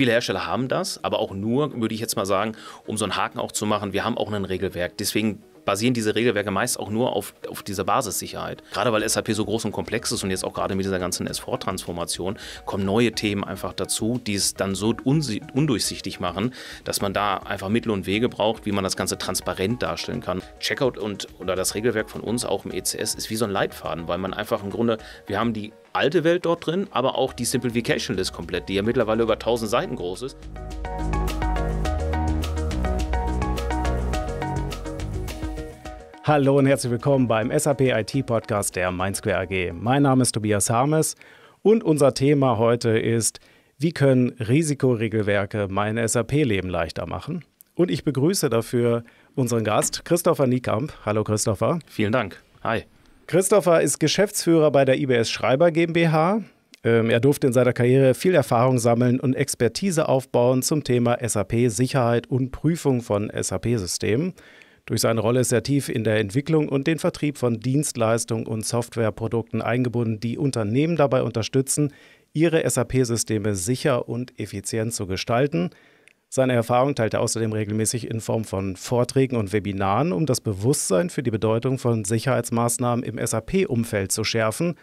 Viele Hersteller haben das, aber auch nur, würde ich jetzt mal sagen, um so einen Haken auch zu machen. Wir haben auch ein Regelwerk. Deswegen basieren diese Regelwerke meist auch nur auf, auf dieser Basissicherheit. Gerade weil SAP so groß und komplex ist und jetzt auch gerade mit dieser ganzen S4-Transformation kommen neue Themen einfach dazu, die es dann so undurchsichtig machen, dass man da einfach Mittel und Wege braucht, wie man das Ganze transparent darstellen kann. Checkout und oder das Regelwerk von uns auch im ECS ist wie so ein Leitfaden, weil man einfach im Grunde, wir haben die alte Welt dort drin, aber auch die Simplification List komplett, die ja mittlerweile über 1000 Seiten groß ist. Hallo und herzlich willkommen beim SAP IT Podcast der MindSquare AG. Mein Name ist Tobias Harmes und unser Thema heute ist, wie können Risikoregelwerke mein SAP-Leben leichter machen? Und ich begrüße dafür unseren Gast, Christopher Niekamp. Hallo Christopher. Vielen Dank. Hi. Christopher ist Geschäftsführer bei der IBS Schreiber GmbH. Ähm, er durfte in seiner Karriere viel Erfahrung sammeln und Expertise aufbauen zum Thema SAP-Sicherheit und Prüfung von SAP-Systemen. Durch seine Rolle ist er tief in der Entwicklung und den Vertrieb von Dienstleistungen und Softwareprodukten eingebunden, die Unternehmen dabei unterstützen, ihre SAP-Systeme sicher und effizient zu gestalten. Seine Erfahrung teilt er außerdem regelmäßig in Form von Vorträgen und Webinaren, um das Bewusstsein für die Bedeutung von Sicherheitsmaßnahmen im SAP-Umfeld zu schärfen.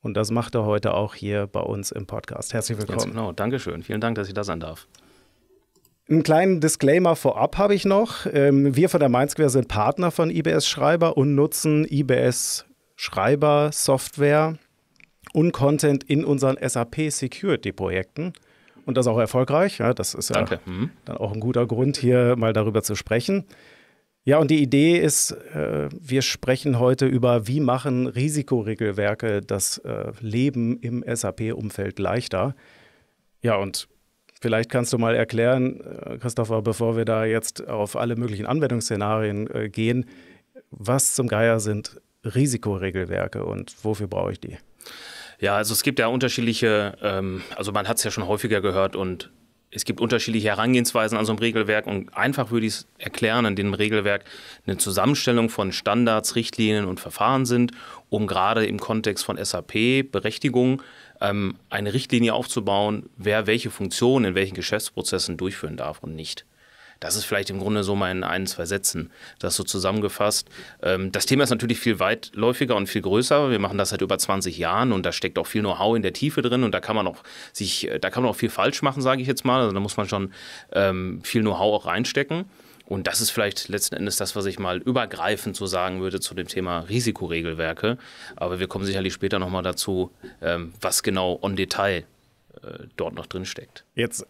Und das macht er heute auch hier bei uns im Podcast. Herzlich willkommen. Ganz genau, Dankeschön. Vielen Dank, dass ich da sein darf. Einen kleinen Disclaimer vorab habe ich noch. Ähm, wir von der MindSquare sind Partner von IBS Schreiber und nutzen IBS Schreiber Software und Content in unseren SAP Security Projekten und das auch erfolgreich. Ja, das ist ja mhm. dann auch ein guter Grund, hier mal darüber zu sprechen. Ja, und die Idee ist, äh, wir sprechen heute über, wie machen Risikoregelwerke das äh, Leben im SAP-Umfeld leichter. Ja, und Vielleicht kannst du mal erklären, äh, Christopher, bevor wir da jetzt auf alle möglichen Anwendungsszenarien äh, gehen, was zum Geier sind Risikoregelwerke und wofür brauche ich die? Ja, also es gibt ja unterschiedliche, ähm, also man hat es ja schon häufiger gehört und es gibt unterschiedliche Herangehensweisen an so einem Regelwerk und einfach würde ich es erklären, in dem Regelwerk eine Zusammenstellung von Standards, Richtlinien und Verfahren sind, um gerade im Kontext von SAP Berechtigung ähm, eine Richtlinie aufzubauen, wer welche Funktionen in welchen Geschäftsprozessen durchführen darf und nicht. Das ist vielleicht im Grunde so mal in ein, zwei Sätzen, das so zusammengefasst. Ähm, das Thema ist natürlich viel weitläufiger und viel größer. Wir machen das seit über 20 Jahren und da steckt auch viel Know-how in der Tiefe drin und da kann man auch sich, äh, da kann man auch viel falsch machen, sage ich jetzt mal. Also da muss man schon ähm, viel Know-how auch reinstecken. Und das ist vielleicht letzten Endes das, was ich mal übergreifend so sagen würde zu dem Thema Risikoregelwerke. Aber wir kommen sicherlich später nochmal dazu, ähm, was genau on Detail äh, dort noch drin steckt. Jetzt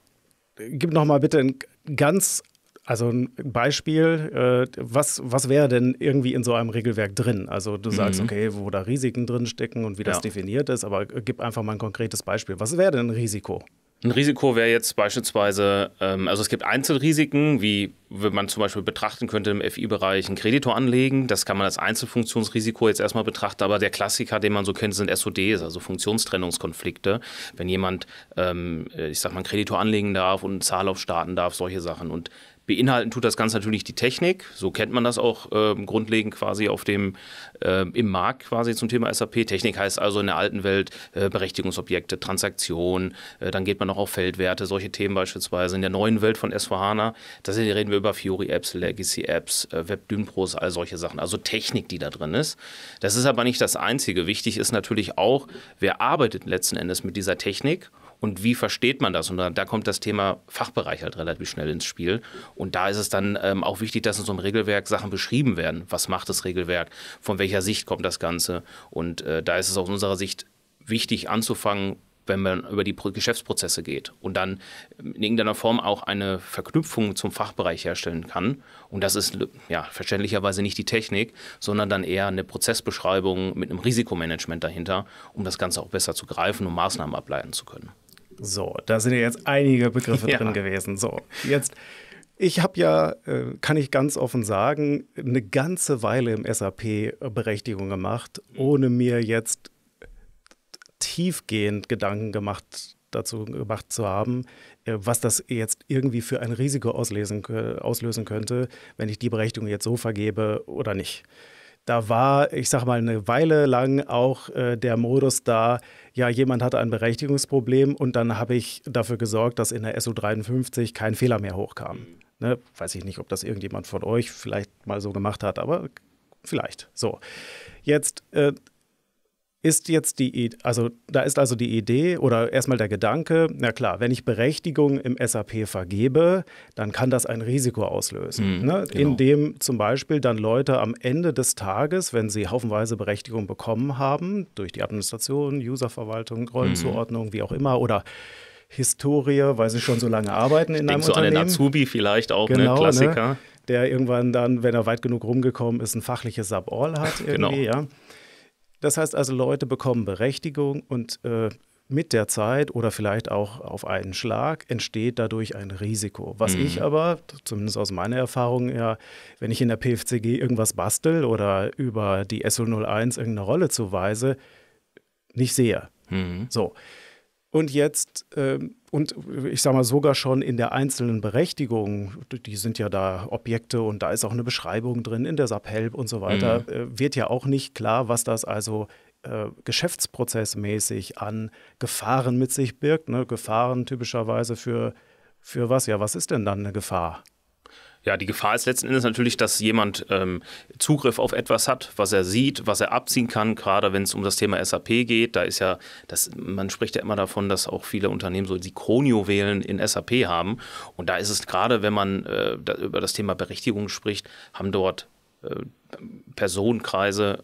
äh, gib nochmal bitte ein ganz, also ein Beispiel, äh, was, was wäre denn irgendwie in so einem Regelwerk drin? Also du sagst, mhm. okay, wo da Risiken drin stecken und wie das ja. definiert ist, aber gib einfach mal ein konkretes Beispiel. Was wäre denn ein Risiko? Ein Risiko wäre jetzt beispielsweise, ähm, also es gibt Einzelrisiken, wie wenn man zum Beispiel betrachten könnte im FI-Bereich einen Kreditor anlegen. Das kann man als Einzelfunktionsrisiko jetzt erstmal betrachten, aber der Klassiker, den man so kennt, sind SODs, also Funktionstrennungskonflikte. Wenn jemand, ähm, ich sag mal, einen Kreditor anlegen darf und einen Zahlauf starten darf, solche Sachen. Und Beinhalten tut das Ganze natürlich die Technik. So kennt man das auch äh, grundlegend quasi auf dem, äh, im Markt quasi zum Thema SAP. Technik heißt also in der alten Welt äh, Berechtigungsobjekte, Transaktionen, äh, dann geht man auch auf Feldwerte, solche Themen beispielsweise. In der neuen Welt von S4HANA, da reden wir über Fiori-Apps, Legacy-Apps, äh, Webdynpros, all solche Sachen. Also Technik, die da drin ist. Das ist aber nicht das Einzige. Wichtig ist natürlich auch, wer arbeitet letzten Endes mit dieser Technik und wie versteht man das? Und da, da, kommt das Thema Fachbereich halt relativ schnell ins Spiel. Und da ist es dann ähm, auch wichtig, dass in so einem Regelwerk Sachen beschrieben werden. Was macht das Regelwerk? Von welcher Sicht kommt das Ganze? Und äh, da ist es aus unserer Sicht wichtig anzufangen, wenn man über die Geschäftsprozesse geht und dann in irgendeiner Form auch eine Verknüpfung zum Fachbereich herstellen kann. Und das ist ja verständlicherweise nicht die Technik, sondern dann eher eine Prozessbeschreibung mit einem Risikomanagement dahinter, um das Ganze auch besser zu greifen und Maßnahmen ableiten zu können. So, da sind ja jetzt einige Begriffe ja. drin gewesen. So, jetzt, ich habe ja, äh, kann ich ganz offen sagen, eine ganze Weile im SAP Berechtigung gemacht, mhm. ohne mir jetzt tiefgehend Gedanken gemacht dazu gemacht zu haben, äh, was das jetzt irgendwie für ein Risiko auslesen, auslösen könnte, wenn ich die Berechtigung jetzt so vergebe oder nicht da war, ich sag mal, eine Weile lang auch äh, der Modus da, ja, jemand hatte ein Berechtigungsproblem und dann habe ich dafür gesorgt, dass in der SU53 kein Fehler mehr hochkam. Mhm. Ne? Weiß ich nicht, ob das irgendjemand von euch vielleicht mal so gemacht hat, aber vielleicht. So. Jetzt äh, ist jetzt die, also da ist also die Idee oder erstmal der Gedanke, na klar, wenn ich Berechtigung im SAP vergebe, dann kann das ein Risiko auslösen, mhm, ne? genau. indem zum Beispiel dann Leute am Ende des Tages, wenn sie haufenweise Berechtigung bekommen haben, durch die Administration, Userverwaltung, Rollenzuordnung, mhm. wie auch immer, oder Historie, weil sie schon so lange arbeiten ich in einem so Unternehmen. so an den Azubi vielleicht auch, ne, genau, ne? Klassiker. Ne? Der irgendwann dann, wenn er weit genug rumgekommen ist, ein fachliches Sub-All hat genau. irgendwie, genau. ja das heißt also, Leute bekommen Berechtigung und äh, mit der Zeit oder vielleicht auch auf einen Schlag entsteht dadurch ein Risiko. Was mhm. ich aber, zumindest aus meiner Erfahrung, ja, wenn ich in der PFCG irgendwas bastel oder über die SO01 irgendeine Rolle zuweise, nicht sehe. Mhm. So. Und jetzt ähm, und ich sage mal sogar schon in der einzelnen Berechtigung, die sind ja da Objekte und da ist auch eine Beschreibung drin in der SAP-Help und so weiter, mhm. Äh, wird ja auch nicht klar, was das also äh, geschäftsprozessmäßig an Gefahren mit sich birgt. Ne? Gefahren typischerweise für, für was? Ja, was ist denn dann eine Gefahr? Ja, die Gefahr ist letzten Endes natürlich, dass jemand ähm, Zugriff auf etwas hat, was er sieht, was er abziehen kann, gerade wenn es um das Thema SAP geht. Da ist ja, das, man spricht ja immer davon, dass auch viele Unternehmen so die Kronio-Wählen in SAP haben. Und da ist es gerade, wenn man äh, da, über das Thema Berechtigung spricht, haben dort äh, Personenkreise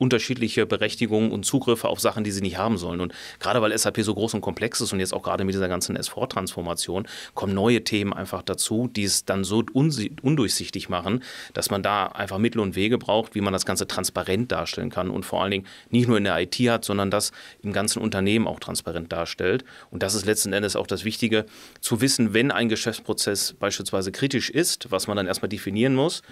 unterschiedliche Berechtigungen und Zugriffe auf Sachen, die sie nicht haben sollen. Und gerade weil SAP so groß und komplex ist und jetzt auch gerade mit dieser ganzen S4-Transformation kommen neue Themen einfach dazu, die es dann so undurchsichtig machen, dass man da einfach Mittel und Wege braucht, wie man das Ganze transparent darstellen kann und vor allen Dingen nicht nur in der IT hat, sondern das im ganzen Unternehmen auch transparent darstellt. Und das ist letzten Endes auch das Wichtige, zu wissen, wenn ein Geschäftsprozess beispielsweise kritisch ist, was man dann erstmal definieren muss,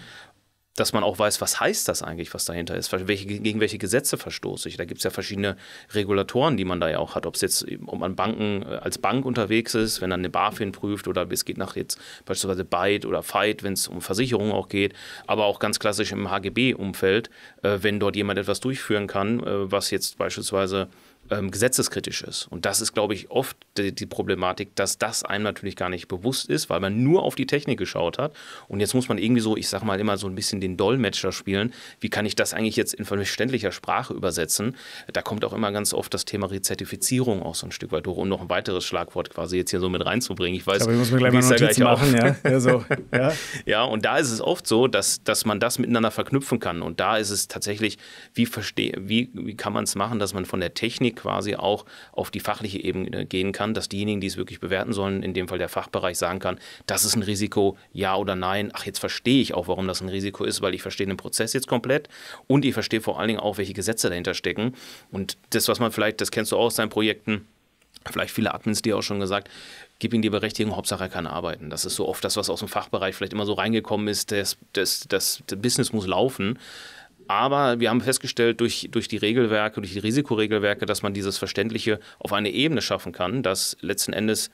dass man auch weiß, was heißt das eigentlich, was dahinter ist, welche, gegen welche Gesetze verstoße ich. Da gibt es ja verschiedene Regulatoren, die man da ja auch hat, ob es jetzt, ähm, ob man Banken äh, als Bank unterwegs ist, wenn dann eine BaFin prüft oder es geht nach jetzt beispielsweise Byte oder Fight, wenn es um Versicherungen auch geht, aber auch ganz klassisch im HGB-Umfeld, äh, wenn dort jemand etwas durchführen kann, äh, was jetzt beispielsweise ähm, gesetzeskritisch ist. Und das ist, glaube ich, oft die, die, Problematik, dass das einem natürlich gar nicht bewusst ist, weil man nur auf die Technik geschaut hat. Und jetzt muss man irgendwie so, ich sage mal immer so ein bisschen den Dolmetscher spielen. Wie kann ich das eigentlich jetzt in verständlicher Sprache übersetzen? Da kommt auch immer ganz oft das Thema Rezertifizierung auch so ein Stück weit hoch, um noch ein weiteres Schlagwort quasi jetzt hier so mit reinzubringen. Ich weiß, Aber ich muss mir gleich mal Notizen machen. Ja. Ja, so. ja. ja, und da ist es oft so, dass, dass man das miteinander verknüpfen kann. Und da ist es tatsächlich, wie, verstehe, wie, wie kann man es machen, dass man von der Technik quasi auch auf die fachliche Ebene gehen kann, dass diejenigen, die es wirklich bewerten sollen, in dem Fall der Fachbereich sagen kann, das ist ein Risiko, ja oder nein. Ach, jetzt verstehe ich auch, warum das ein Risiko ist, weil ich verstehe den Prozess jetzt komplett und ich verstehe vor allen Dingen auch, welche Gesetze dahinter stecken. Und das, was man vielleicht, das kennst du auch aus deinen Projekten, vielleicht viele Admins dir auch schon gesagt, gib ihm die Berechtigung, Hauptsache er kann arbeiten. Das ist so oft das, was aus dem Fachbereich vielleicht immer so reingekommen ist, das, das, das, das Business muss laufen. Aber wir haben festgestellt durch, durch die Regelwerke, durch die Risikoregelwerke, dass man dieses Verständliche auf eine Ebene schaffen kann, dass letzten Endes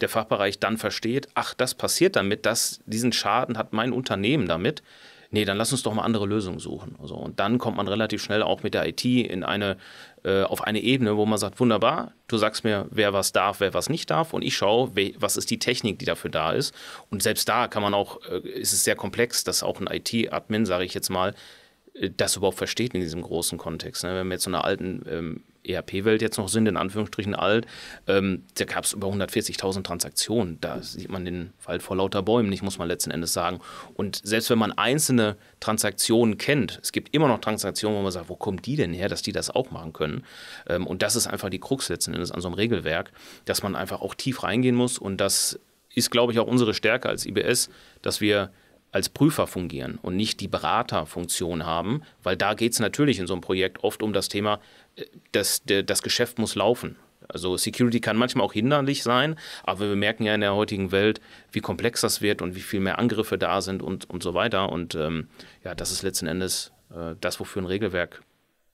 der Fachbereich dann versteht, ach, das passiert damit, dass diesen Schaden hat mein Unternehmen damit. Nee, dann lass uns doch mal andere Lösungen suchen. Also, und dann kommt man relativ schnell auch mit der IT in eine, äh, auf eine Ebene, wo man sagt, wunderbar, du sagst mir, wer was darf, wer was nicht darf und ich schaue, was ist die Technik, die dafür da ist. Und selbst da kann man auch, äh, ist es sehr komplex, dass auch ein IT-Admin, sage ich jetzt mal, äh, das überhaupt versteht in diesem großen Kontext. Ne? Wenn wir jetzt in einer alten ähm, ERP-Welt jetzt noch sind, in Anführungsstrichen alt, ähm, da gab es über 140.000 Transaktionen. Da sieht man den Wald vor lauter Bäumen nicht, muss man letzten Endes sagen. Und selbst wenn man einzelne Transaktionen kennt, es gibt immer noch Transaktionen, wo man sagt, wo kommen die denn her, dass die das auch machen können? Ähm, und das ist einfach die Krux letzten Endes an so einem Regelwerk, dass man einfach auch tief reingehen muss. Und das ist, glaube ich, auch unsere Stärke als IBS, dass wir als Prüfer fungieren und nicht die Beraterfunktion haben, weil da geht es natürlich in so einem Projekt oft um das Thema, äh, dass das Geschäft muss laufen. Also Security kann manchmal auch hinderlich sein, aber wir merken ja in der heutigen Welt, wie komplex das wird und wie viel mehr Angriffe da sind und, und so weiter. Und ähm, ja, das ist letzten Endes äh, das, wofür ein Regelwerk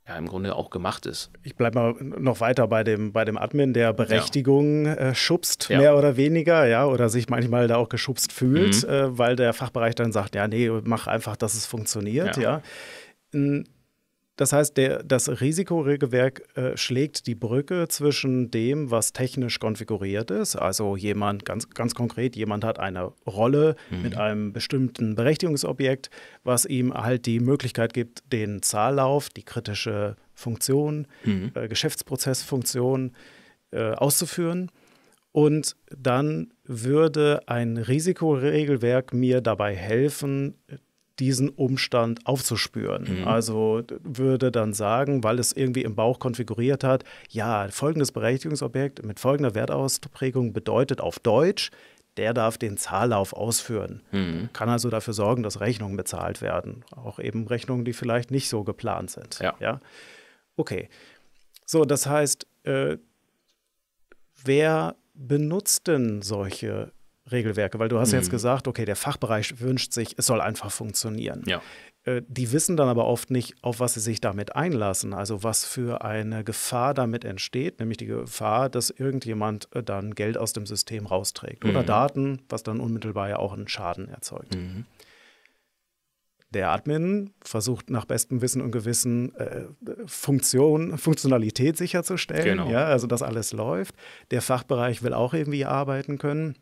ja, im Grunde auch gemacht ist. Ich bleibe mal noch weiter bei dem, bei dem Admin, der Berechtigung ja. äh, schubst, ja. mehr oder weniger, ja, oder sich manchmal da auch geschubst fühlt, mhm. äh, weil der Fachbereich dann sagt, ja, nee, mach einfach, dass es funktioniert, ja. ja. Das heißt, der, das Risikoregelwerk äh, schlägt die Brücke zwischen dem, was technisch konfiguriert ist. Also jemand, ganz, ganz konkret, jemand hat eine Rolle mhm. mit einem bestimmten Berechtigungsobjekt, was ihm halt die Möglichkeit gibt, den Zahllauf, die kritische Funktion, mhm. äh, Geschäftsprozessfunktion äh, auszuführen. Und dann würde ein Risikoregelwerk mir dabei helfen, diesen Umstand aufzuspüren. Mhm. Also würde dann sagen, weil es irgendwie im Bauch konfiguriert hat, ja, folgendes Berechtigungsobjekt mit folgender Wertausprägung bedeutet auf Deutsch, der darf den Zahllauf ausführen. Mhm. Kann also dafür sorgen, dass Rechnungen bezahlt werden. Auch eben Rechnungen, die vielleicht nicht so geplant sind. Ja. ja? Okay. So, das heißt, äh, wer benutzt denn solche Regelwerke, weil du hast mhm. jetzt gesagt, okay, der Fachbereich wünscht sich, es soll einfach funktionieren. Ja. Äh, die wissen dann aber oft nicht, auf was sie sich damit einlassen, also was für eine Gefahr damit entsteht, nämlich die Gefahr, dass irgendjemand äh, dann Geld aus dem System rausträgt mhm. oder Daten, was dann unmittelbar ja auch einen Schaden erzeugt. Mhm. Der Admin versucht nach bestem Wissen und Gewissen äh, Funktion, Funktionalität sicherzustellen, genau. ja, also dass alles läuft. Der Fachbereich will auch irgendwie arbeiten können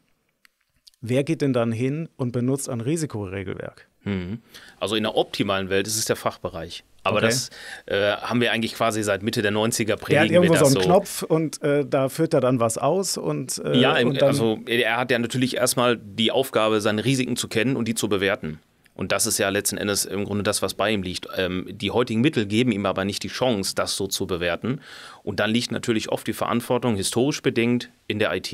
wer geht denn dann hin und benutzt ein Risikoregelwerk? Hm. Also in der optimalen Welt ist es der Fachbereich. Aber okay. das äh, haben wir eigentlich quasi seit Mitte der 90er predigen. Er hat irgendwo so einen so. Knopf und äh, da führt er dann was aus und äh, Ja, im, und also er hat ja natürlich erstmal die Aufgabe, seine Risiken zu kennen und die zu bewerten. Und das ist ja letzten Endes im Grunde das, was bei ihm liegt. Ähm, die heutigen Mittel geben ihm aber nicht die Chance, das so zu bewerten. Und dann liegt natürlich oft die Verantwortung, historisch bedingt, in der IT.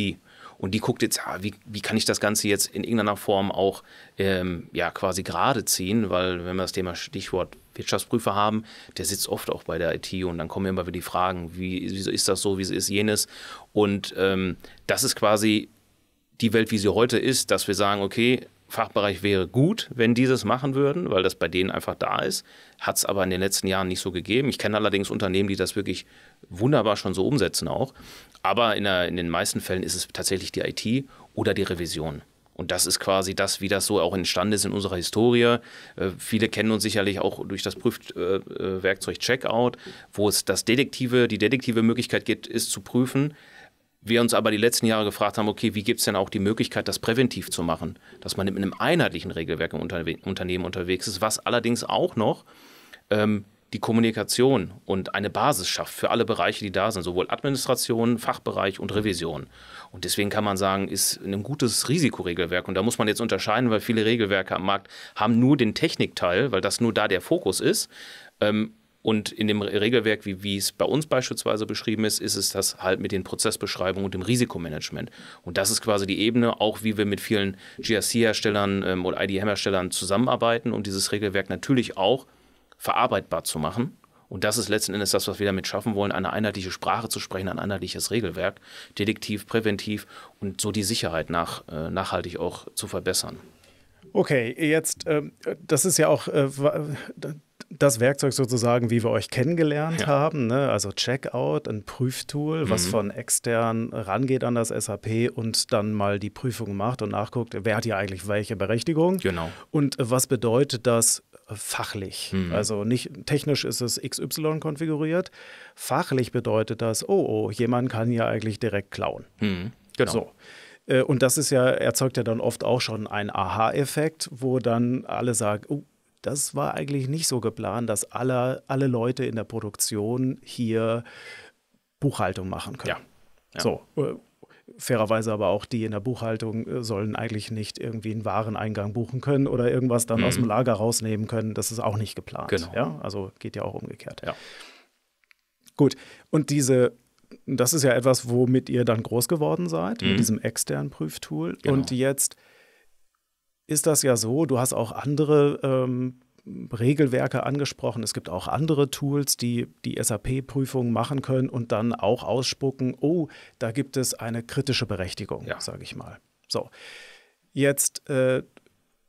Und die guckt jetzt, ja, wie, wie kann ich das Ganze jetzt in irgendeiner Form auch ähm, ja, quasi gerade ziehen, weil wenn wir das Thema Stichwort Wirtschaftsprüfer haben, der sitzt oft auch bei der IT und dann kommen immer wieder die Fragen, wie, wieso ist das so, wieso ist jenes? Und ähm, das ist quasi die Welt, wie sie heute ist, dass wir sagen, okay, Fachbereich wäre gut, wenn die das machen würden, weil das bei denen einfach da ist. Hat es aber in den letzten Jahren nicht so gegeben. Ich kenne allerdings Unternehmen, die das wirklich wunderbar schon so umsetzen auch. Aber in, der, in den meisten Fällen ist es tatsächlich die IT oder die Revision. Und das ist quasi das, wie das so auch entstanden ist in unserer Historie. Äh, viele kennen uns sicherlich auch durch das Prüfwerkzeug äh, äh, Checkout, wo es das Detektive, die detektive Möglichkeit gibt, ist zu prüfen, wir uns aber die letzten Jahre gefragt haben, okay, wie gibt es denn auch die Möglichkeit, das präventiv zu machen, dass man mit einem einheitlichen Regelwerk im Unterne Unternehmen unterwegs ist, was allerdings auch noch ähm, die Kommunikation und eine Basis schafft für alle Bereiche, die da sind, sowohl Administration, Fachbereich und Revision. Und deswegen kann man sagen, ist ein gutes Risikoregelwerk. Und da muss man jetzt unterscheiden, weil viele Regelwerke am Markt haben nur den Technikteil, weil das nur da der Fokus ist. Ähm, und in dem Regelwerk, wie, wie es bei uns beispielsweise beschrieben ist, ist es das halt mit den Prozessbeschreibungen und dem Risikomanagement. Und das ist quasi die Ebene, auch wie wir mit vielen GRC-Herstellern ähm, oder IDM-Herstellern zusammenarbeiten, um dieses Regelwerk natürlich auch verarbeitbar zu machen. Und das ist letzten Endes das, was wir damit schaffen wollen, eine einheitliche Sprache zu sprechen, ein einheitliches Regelwerk, detektiv, präventiv und so die Sicherheit nach, äh, nachhaltig auch zu verbessern. Okay, jetzt, äh, das ist ja auch, äh, das Werkzeug sozusagen, wie wir euch kennengelernt ja. haben, ne? also Checkout, ein Prüftool, mhm. was von extern rangeht an das SAP und dann mal die Prüfung macht und nachguckt, wer hat hier eigentlich welche Berechtigung. Genau. Und was bedeutet das fachlich? Mhm. Also nicht technisch ist es XY konfiguriert. Fachlich bedeutet das, oh, oh, jemand kann hier eigentlich direkt klauen. Mhm. Genau. So. Äh, und das ist ja, erzeugt ja dann oft auch schon einen Aha-Effekt, wo dann alle sagen, oh, das war eigentlich nicht so geplant, dass alle, alle Leute in der Produktion hier Buchhaltung machen können. Ja. ja. So. Äh, fairerweise aber auch die in der Buchhaltung äh, sollen eigentlich nicht irgendwie einen Wareneingang buchen können oder irgendwas dann mhm. aus dem Lager rausnehmen können. Das ist auch nicht geplant. Genau. Ja? Also geht ja auch umgekehrt. Ja. Gut. Und diese das ist ja etwas, womit ihr dann groß geworden seid, mhm. mit diesem externen Prüftool. Genau. Und jetzt ist das ja so, du hast auch andere ähm, Regelwerke angesprochen. Es gibt auch andere Tools, die die SAP-Prüfungen machen können und dann auch ausspucken, oh, da gibt es eine kritische Berechtigung, ja. sage ich mal. So, jetzt, äh,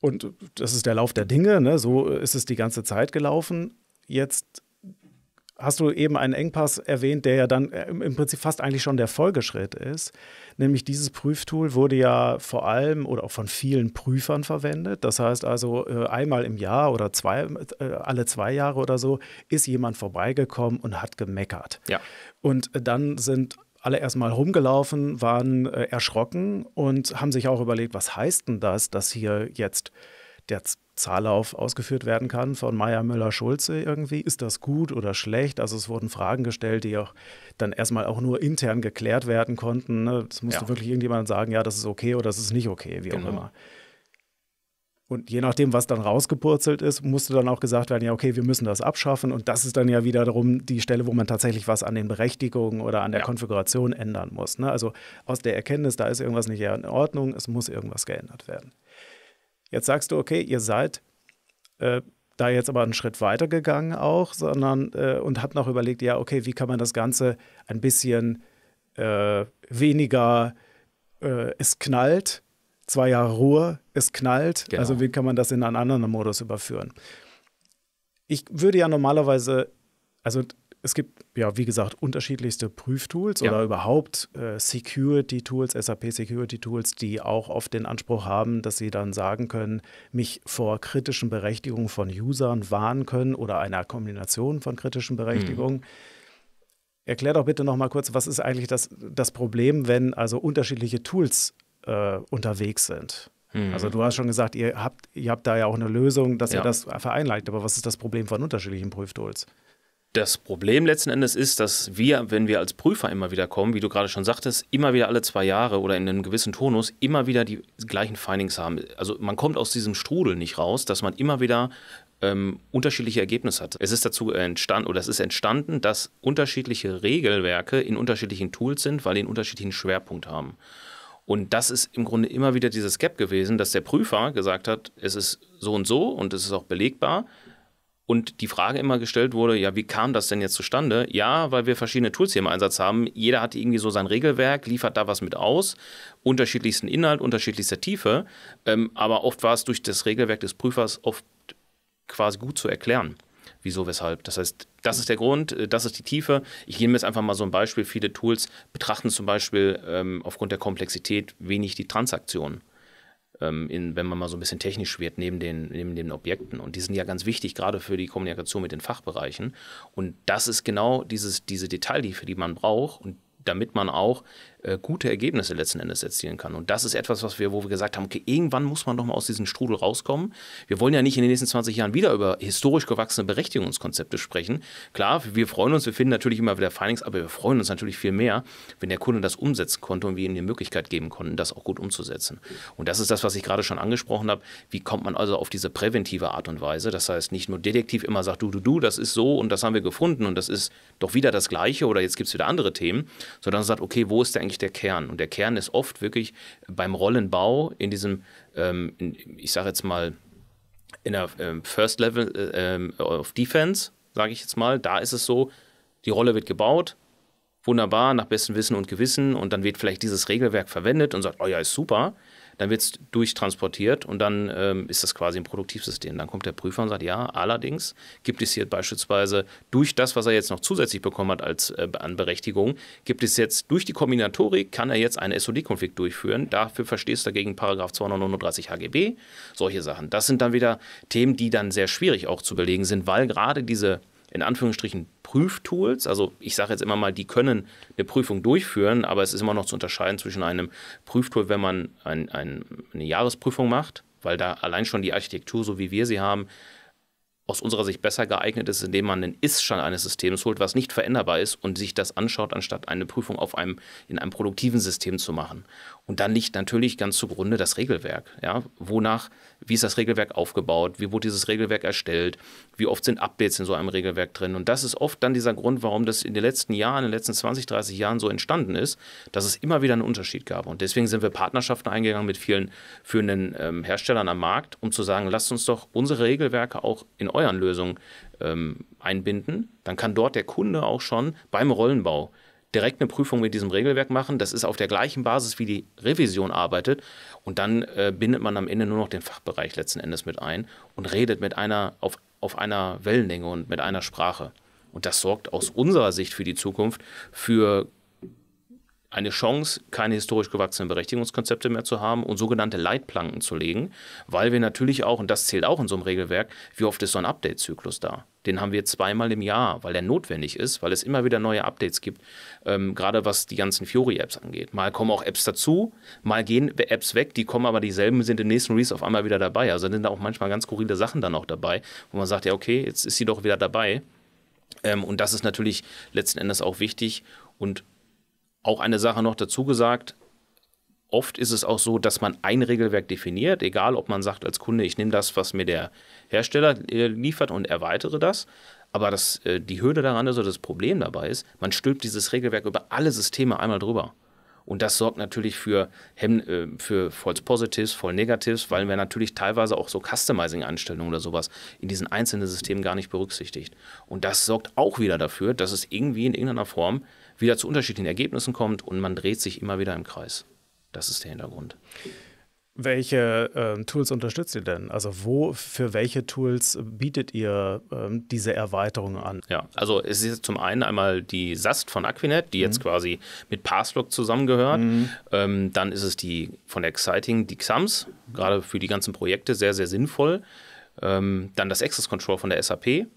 und das ist der Lauf der Dinge, ne? so ist es die ganze Zeit gelaufen. Jetzt hast du eben einen Engpass erwähnt, der ja dann äh, im Prinzip fast eigentlich schon der Folgeschritt ist. Nämlich dieses Prüftool wurde ja vor allem oder auch von vielen Prüfern verwendet. Das heißt also, äh, einmal im Jahr oder zwei, äh, alle zwei Jahre oder so ist jemand vorbeigekommen und hat gemeckert. Ja. Und dann sind alle erstmal rumgelaufen, waren erschrocken und haben sich auch überlegt, was heißt denn das, dass hier jetzt der Zahllauf ausgeführt werden kann von Maya Müller-Schulze irgendwie. Ist das gut oder schlecht? Also es wurden Fragen gestellt, die auch dann erstmal auch nur intern geklärt werden konnten. Ne? musste ja. wirklich irgendjemand sagen, ja, das ist okay oder das ist nicht okay, wie genau. auch immer. Und je nachdem, was dann rausgepurzelt ist, musste dann auch gesagt werden, ja, okay, wir müssen das abschaffen. Und das ist dann ja wiederum die Stelle, wo man tatsächlich was an den Berechtigungen oder an der ja. Konfiguration ändern muss. Ne? Also aus der Erkenntnis, da ist irgendwas nicht in Ordnung, es muss irgendwas geändert werden. Jetzt sagst du, okay, ihr seid äh, da jetzt aber einen Schritt weiter gegangen auch, sondern äh, und habt noch überlegt, ja, okay, wie kann man das Ganze ein bisschen äh, weniger, äh, es knallt, zwei Jahre Ruhe, es knallt, genau. also wie kann man das in einen anderen Modus überführen? Ich würde ja normalerweise, also es gibt ja, wie gesagt, unterschiedlichste Prüftools ja. oder überhaupt äh, Security-Tools, SAP-Security-Tools, die auch oft den Anspruch haben, dass sie dann sagen können, mich vor kritischen Berechtigungen von Usern warnen können oder einer Kombination von kritischen hm. Berechtigungen. Mhm. Erklär doch bitte nochmal kurz, was ist eigentlich das, das Problem, wenn also unterschiedliche Tools äh, unterwegs sind? Hm. Also du hast schon gesagt, ihr habt, ihr habt da ja auch eine Lösung, dass ja. ihr das vereinlegt, aber was ist das Problem von unterschiedlichen Prüftools? das Problem letzten Endes ist, dass wir, wenn wir als Prüfer immer wieder kommen, wie du gerade schon sagtest, immer wieder alle zwei Jahre oder in einem gewissen Tonus immer wieder die gleichen Findings haben. Also man kommt aus diesem Strudel nicht raus, dass man immer wieder ähm, unterschiedliche Ergebnisse hat. Es ist dazu entstanden oder es ist entstanden, dass unterschiedliche Regelwerke in unterschiedlichen Tools sind, weil die einen unterschiedlichen Schwerpunkt haben. Und das ist im Grunde immer wieder dieses Gap gewesen, dass der Prüfer gesagt hat, es ist so und so und es ist auch belegbar und die Frage immer gestellt wurde, ja, wie kam das denn jetzt zustande? Ja, weil wir verschiedene Tools hier im Einsatz haben. Jeder hat irgendwie so sein Regelwerk, liefert da was mit aus, unterschiedlichsten Inhalt, unterschiedlichster Tiefe. Ähm, aber oft war es durch das Regelwerk des Prüfers oft quasi gut zu erklären. Wieso, weshalb? Das heißt, das ist der Grund, äh, das ist die Tiefe. Ich nehme jetzt einfach mal so ein Beispiel. Viele Tools betrachten zum Beispiel ähm, aufgrund der Komplexität wenig die Transaktionen ähm, in, wenn man mal so ein bisschen technisch wird, neben den, neben den Objekten. Und die sind ja ganz wichtig, gerade für die Kommunikation mit den Fachbereichen. Und das ist genau dieses, diese Detailtiefe, die man braucht. Und damit man auch äh, gute Ergebnisse letzten Endes erzielen kann. Und das ist etwas, was wir, wo wir gesagt haben, okay, irgendwann muss man doch mal aus diesem Strudel rauskommen. Wir wollen ja nicht in den nächsten 20 Jahren wieder über historisch gewachsene Berechtigungskonzepte sprechen. Klar, wir freuen uns, wir finden natürlich immer wieder Findings, aber wir freuen uns natürlich viel mehr, wenn der Kunde das umsetzen konnte und wir ihm die Möglichkeit geben konnten, das auch gut umzusetzen. Und das ist das, was ich gerade schon angesprochen habe. Wie kommt man also auf diese präventive Art und Weise? Das heißt, nicht nur detektiv immer sagt, du, du, du, das ist so und das haben wir gefunden und das ist doch wieder das Gleiche oder jetzt gibt es wieder andere Themen, sondern sagt, okay, wo ist denn eigentlich der Kern? Und der Kern ist oft wirklich beim Rollenbau in diesem, ähm, in, ich sage jetzt mal, in der ähm, First Level äh, ähm, of Defense, sage ich jetzt mal, da ist es so, die Rolle wird gebaut, wunderbar, nach bestem Wissen und Gewissen und dann wird vielleicht dieses Regelwerk verwendet und sagt, oh ja, ist super dann wird es durchtransportiert und dann ähm, ist das quasi ein Produktivsystem. Dann kommt der Prüfer und sagt, ja, allerdings gibt es hier beispielsweise durch das, was er jetzt noch zusätzlich bekommen hat als äh, an Berechtigung, gibt es jetzt durch die Kombinatorik, kann er jetzt einen SOD-Konflikt durchführen. Dafür verstehst du dagegen Paragraph 239 HGB, solche Sachen. Das sind dann wieder Themen, die dann sehr schwierig auch zu belegen sind, weil gerade diese in Anführungsstrichen Prüftools. Also ich sage jetzt immer mal, die können eine Prüfung durchführen, aber es ist immer noch zu unterscheiden zwischen einem Prüftool, wenn man ein, ein, eine Jahresprüfung macht, weil da allein schon die Architektur, so wie wir sie haben, aus unserer Sicht besser geeignet ist, indem man den Ist-Stand eines Systems holt, was nicht veränderbar ist und sich das anschaut, anstatt eine Prüfung auf einem, in einem produktiven System zu machen. Und dann liegt natürlich ganz zugrunde das Regelwerk. Ja? Wonach, wie ist das Regelwerk aufgebaut? Wie wurde dieses Regelwerk erstellt? Wie oft sind Updates in so einem Regelwerk drin? Und das ist oft dann dieser Grund, warum das in den letzten Jahren, in den letzten 20, 30 Jahren so entstanden ist, dass es immer wieder einen Unterschied gab. Und deswegen sind wir Partnerschaften eingegangen mit vielen führenden ähm, Herstellern am Markt, um zu sagen, lasst uns doch unsere Regelwerke auch in euren Lösungen ähm, einbinden. Dann kann dort der Kunde auch schon beim Rollenbau direkt eine Prüfung mit diesem Regelwerk machen. Das ist auf der gleichen Basis, wie die Revision arbeitet. Und dann äh, bindet man am Ende nur noch den Fachbereich letzten Endes mit ein und redet mit einer auf, auf einer Wellenlänge und mit einer Sprache. Und das sorgt aus unserer Sicht für die Zukunft für eine Chance, keine historisch gewachsenen Berechtigungskonzepte mehr zu haben und sogenannte Leitplanken zu legen, weil wir natürlich auch, und das zählt auch in so einem Regelwerk, wie oft ist so ein Update-Zyklus da? Den haben wir zweimal im Jahr, weil der notwendig ist, weil es immer wieder neue Updates gibt, ähm, gerade was die ganzen Fury-Apps angeht. Mal kommen auch Apps dazu, mal gehen Apps weg, die kommen aber dieselben, sind im nächsten Release auf einmal wieder dabei. Also sind da auch manchmal ganz skurrile Sachen dann auch dabei, wo man sagt, ja okay, jetzt ist sie doch wieder dabei. Ähm, und das ist natürlich letzten Endes auch wichtig und auch eine Sache noch dazu gesagt, oft ist es auch so, dass man ein Regelwerk definiert, egal ob man sagt als Kunde, ich nehme das, was mir der Hersteller äh, liefert und erweitere das. Aber das, äh, die Hürde daran ist oder das Problem dabei ist, man stülpt dieses Regelwerk über alle Systeme einmal drüber. Und das sorgt natürlich für, äh, für False Positives, False Negatives, weil man natürlich teilweise auch so Customizing-Anstellungen oder sowas in diesen einzelnen Systemen gar nicht berücksichtigt. Und das sorgt auch wieder dafür, dass es irgendwie in irgendeiner Form wieder zu unterschiedlichen Ergebnissen kommt und man dreht sich immer wieder im Kreis. Das ist der Hintergrund. Welche äh, Tools unterstützt ihr denn? Also wo für welche Tools bietet ihr ähm, diese Erweiterung an? Ja, also es ist zum einen einmal die SAST von Aquinet, die mhm. jetzt quasi mit Passlock zusammengehört. Mhm. Ähm, dann ist es die von Exciting, die XAMS, mhm. gerade für die ganzen Projekte sehr, sehr sinnvoll. Ähm, dann das Access Control von der SAP.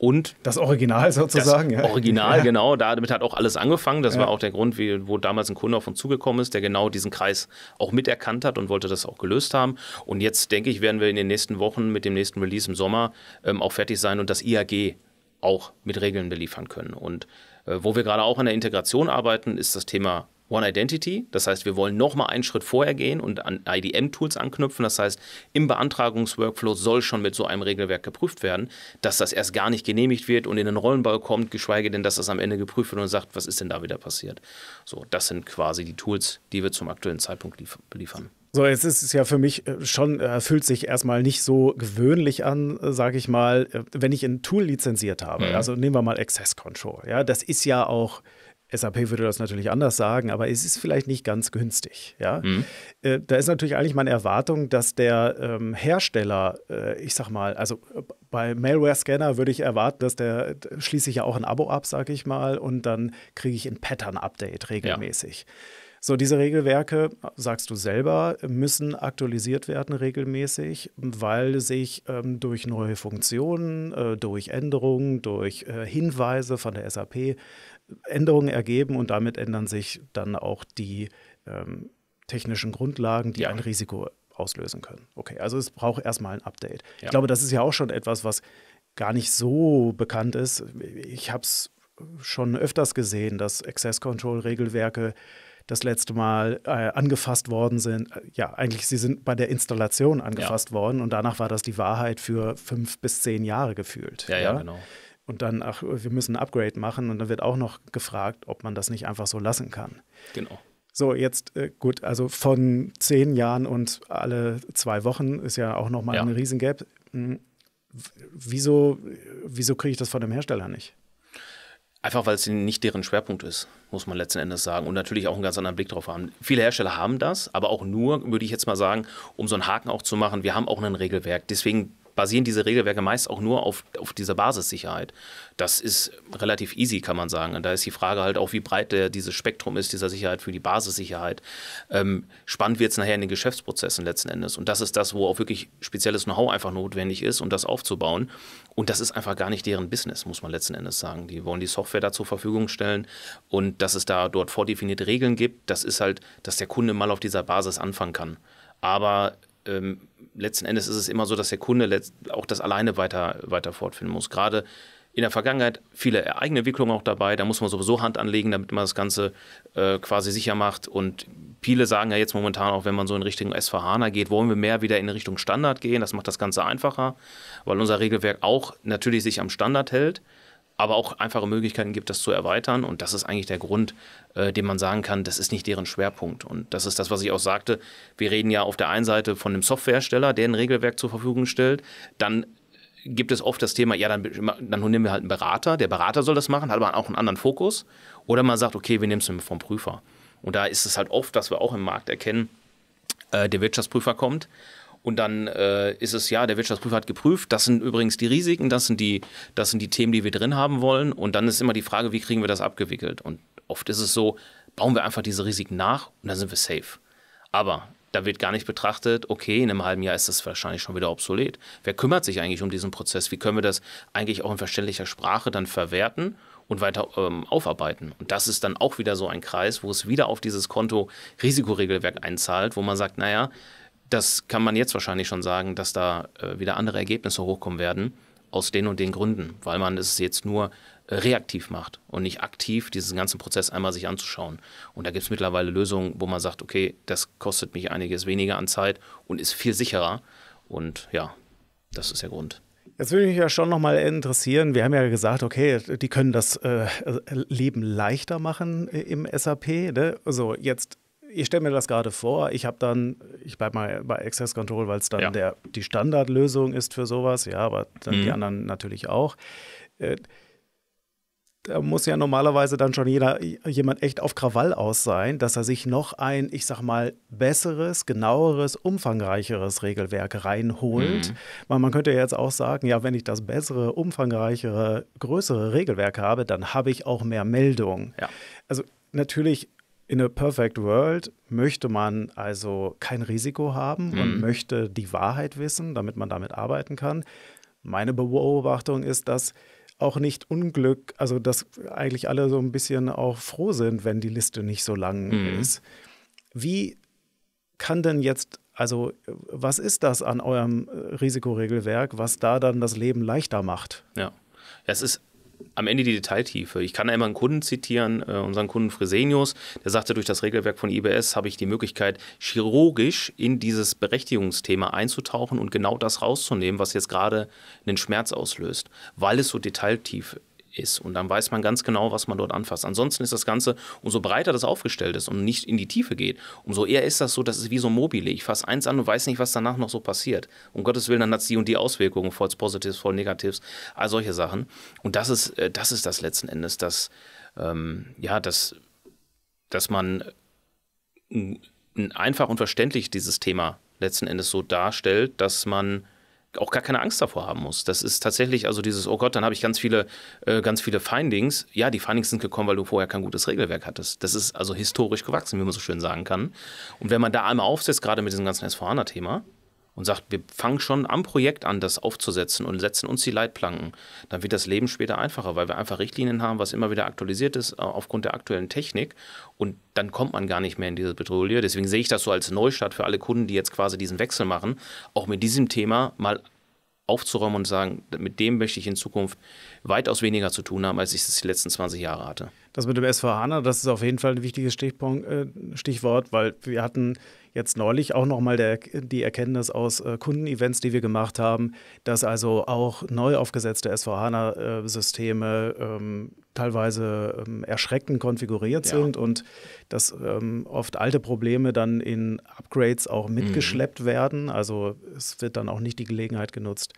Und das Original sozusagen. Das Original, ja. genau. Damit hat auch alles angefangen. Das ja. war auch der Grund, wie, wo damals ein Kunde auf uns zugekommen ist, der genau diesen Kreis auch miterkannt hat und wollte das auch gelöst haben. Und jetzt, denke ich, werden wir in den nächsten Wochen mit dem nächsten Release im Sommer ähm, auch fertig sein und das IAG auch mit Regeln beliefern können. Und äh, wo wir gerade auch an der Integration arbeiten, ist das Thema One Identity. Das heißt, wir wollen nochmal einen Schritt vorher gehen und an IDM-Tools anknüpfen. Das heißt, im Beantragungsworkflow soll schon mit so einem Regelwerk geprüft werden, dass das erst gar nicht genehmigt wird und in den Rollenball kommt, geschweige denn, dass das am Ende geprüft wird und sagt, was ist denn da wieder passiert. So, das sind quasi die Tools, die wir zum aktuellen Zeitpunkt liefern. So, jetzt ist es ja für mich äh, schon, äh, fühlt sich erstmal nicht so gewöhnlich an, äh, sage ich mal, wenn ich ein Tool lizenziert habe. Mhm. Also nehmen wir mal Access Control. Ja, das ist ja auch SAP würde das natürlich anders sagen, aber es ist vielleicht nicht ganz günstig. Ja? Mhm. Äh, da ist natürlich eigentlich meine Erwartung, dass der ähm, Hersteller, äh, ich sag mal, also äh, bei Malware-Scanner würde ich erwarten, dass der, schließe ich ja auch ein Abo ab, sage ich mal, und dann kriege ich ein Pattern-Update regelmäßig. Ja. So, diese Regelwerke, sagst du selber, müssen aktualisiert werden regelmäßig, weil sich ähm, durch neue Funktionen, äh, durch Änderungen, durch äh, Hinweise von der SAP äh, Änderungen ergeben und damit ändern sich dann auch die ähm, technischen Grundlagen, die ja. ein Risiko auslösen können. Okay, also es braucht erstmal ein Update. Ja. Ich glaube, das ist ja auch schon etwas, was gar nicht so bekannt ist. Ich habe es schon öfters gesehen, dass Access Control Regelwerke das letzte Mal äh, angefasst worden sind. Äh, ja, eigentlich, sie sind bei der Installation angefasst ja. worden und danach war das die Wahrheit für fünf bis zehn Jahre gefühlt. ja, ja, ja genau und dann, ach, wir müssen ein Upgrade machen und dann wird auch noch gefragt, ob man das nicht einfach so lassen kann. Genau. So, jetzt äh, gut, also von zehn Jahren und alle zwei Wochen ist ja auch nochmal ja. ein Riesengap. Hm, wieso, wieso kriege ich das von dem Hersteller nicht? Einfach weil es nicht deren Schwerpunkt ist, muss man letzten Endes sagen. Und natürlich auch einen ganz anderen Blick drauf haben. Viele Hersteller haben das, aber auch nur, würde ich jetzt mal sagen, um so einen Haken auch zu machen. Wir haben auch ein Regelwerk. Deswegen basieren diese Regelwerke meist auch nur auf, auf dieser Basissicherheit. Das ist relativ easy, kann man sagen. Und da ist die Frage halt auch, wie breit der, dieses Spektrum ist, dieser Sicherheit für die Basissicherheit. Ähm, spannend wird es nachher in den Geschäftsprozessen letzten Endes. Und das ist das, wo auch wirklich spezielles Know-how einfach notwendig ist, um das aufzubauen. Und das ist einfach gar nicht deren Business, muss man letzten Endes sagen. Die wollen die Software da zur Verfügung stellen und dass es da dort vordefinierte Regeln gibt, das ist halt, dass der Kunde mal auf dieser Basis anfangen kann. Aber ähm, letzten Endes ist es immer so, dass der Kunde auch das alleine weiter, weiter fortfinden muss. Gerade in der Vergangenheit viele eigene Entwicklungen auch dabei. Da muss man sowieso Hand anlegen, damit man das Ganze äh, quasi sicher macht. Und viele sagen ja jetzt momentan auch, wenn man so in Richtung SVHANA geht, wollen wir mehr wieder in Richtung Standard gehen. Das macht das Ganze einfacher, weil unser Regelwerk auch natürlich sich am Standard hält aber auch einfache Möglichkeiten gibt, das zu erweitern. Und das ist eigentlich der Grund, äh, den man sagen kann, das ist nicht deren Schwerpunkt. Und das ist das, was ich auch sagte. Wir reden ja auf der einen Seite von einem Softwarehersteller, der ein Regelwerk zur Verfügung stellt. Dann gibt es oft das Thema, ja, dann, dann nehmen wir halt einen Berater. Der Berater soll das machen, hat aber auch einen anderen Fokus. Oder man sagt, okay, wir nehmen es vom Prüfer. Und da ist es halt oft, dass wir auch im Markt erkennen, äh, der Wirtschaftsprüfer kommt und dann äh, ist es ja, der Wirtschaftsprüfer hat geprüft, das sind übrigens die Risiken, das sind die, das sind die Themen, die wir drin haben wollen. Und dann ist immer die Frage, wie kriegen wir das abgewickelt? Und oft ist es so, bauen wir einfach diese Risiken nach und dann sind wir safe. Aber da wird gar nicht betrachtet, okay, in einem halben Jahr ist das wahrscheinlich schon wieder obsolet. Wer kümmert sich eigentlich um diesen Prozess? Wie können wir das eigentlich auch in verständlicher Sprache dann verwerten und weiter ähm, aufarbeiten? Und das ist dann auch wieder so ein Kreis, wo es wieder auf dieses Konto Risikoregelwerk einzahlt, wo man sagt, naja, das kann man jetzt wahrscheinlich schon sagen, dass da äh, wieder andere Ergebnisse hochkommen werden, aus den und den Gründen, weil man es jetzt nur äh, reaktiv macht und nicht aktiv diesen ganzen Prozess einmal sich anzuschauen. Und da gibt es mittlerweile Lösungen, wo man sagt, okay, das kostet mich einiges weniger an Zeit und ist viel sicherer. Und ja, das ist der Grund. Jetzt würde mich ja schon nochmal interessieren, wir haben ja gesagt, okay, die können das äh, Leben leichter machen äh, im SAP. Ne? also jetzt ich stelle mir das gerade vor, ich habe dann, ich bleibe mal bei Access Control, weil es dann ja. der, die Standardlösung ist für sowas, ja, aber dann mhm. die anderen natürlich auch. Äh, da muss ja normalerweise dann schon jeder, jemand echt auf Krawall aus sein, dass er sich noch ein, ich sag mal, besseres, genaueres, umfangreicheres Regelwerk reinholt. Mhm. Weil man könnte ja jetzt auch sagen, ja, wenn ich das bessere, umfangreichere, größere Regelwerk habe, dann habe ich auch mehr Meldungen. Ja. Also natürlich in a perfect world möchte man also kein Risiko haben mhm. und möchte die Wahrheit wissen, damit man damit arbeiten kann. Meine Beobachtung ist, dass auch nicht Unglück, also dass eigentlich alle so ein bisschen auch froh sind, wenn die Liste nicht so lang mhm. ist. Wie kann denn jetzt, also was ist das an eurem äh, Risikoregelwerk, was da dann das Leben leichter macht? Ja. Es ist am Ende die Detailtiefe. Ich kann da immer einen Kunden zitieren, äh, unseren Kunden Fresenius, der sagte, durch das Regelwerk von IBS habe ich die Möglichkeit, chirurgisch in dieses Berechtigungsthema einzutauchen und genau das rauszunehmen, was jetzt gerade einen Schmerz auslöst, weil es so detailtief ist. Und dann weiß man ganz genau, was man dort anfasst. Ansonsten ist das Ganze, umso breiter das aufgestellt ist und nicht in die Tiefe geht, umso eher ist das so, das ist wie so mobile. Ich fasse eins an und weiß nicht, was danach noch so passiert. Um Gottes Willen, dann hat es die und die Auswirkungen, falls Positives, voll Negatives, all solche Sachen. Und das ist, äh, das ist das letzten Endes, dass, ähm, ja, dass, dass man äh, einfach und verständlich dieses Thema letzten Endes so darstellt, dass man auch gar keine Angst davor haben muss. Das ist tatsächlich also dieses, oh Gott, dann habe ich ganz viele, äh, ganz viele Findings. Ja, die Findings sind gekommen, weil du vorher kein gutes Regelwerk hattest. Das ist also historisch gewachsen, wie man so schön sagen kann. Und wenn man da einmal aufsetzt, gerade mit diesem ganzen S4HANA-Thema, und sagt, wir fangen schon am Projekt an, das aufzusetzen und setzen uns die Leitplanken, dann wird das Leben später einfacher, weil wir einfach Richtlinien haben, was immer wieder aktualisiert ist äh, aufgrund der aktuellen Technik und dann kommt man gar nicht mehr in diese Petrouille. Deswegen sehe ich das so als Neustart für alle Kunden, die jetzt quasi diesen Wechsel machen, auch mit diesem Thema mal aufzuräumen und sagen, mit dem möchte ich in Zukunft weitaus weniger zu tun haben, als ich es die letzten 20 Jahre hatte. Das mit dem SV HANA, ne, das ist auf jeden Fall ein wichtiges äh, Stichwort, weil wir hatten jetzt neulich auch nochmal die Erkenntnis aus äh, Kundenevents, die wir gemacht haben, dass also auch neu aufgesetzte SVHANA-Systeme äh, ähm, teilweise ähm, erschreckend konfiguriert ja. sind und dass ähm, oft alte Probleme dann in Upgrades auch mhm. mitgeschleppt mhm. werden. Also es wird dann auch nicht die Gelegenheit genutzt,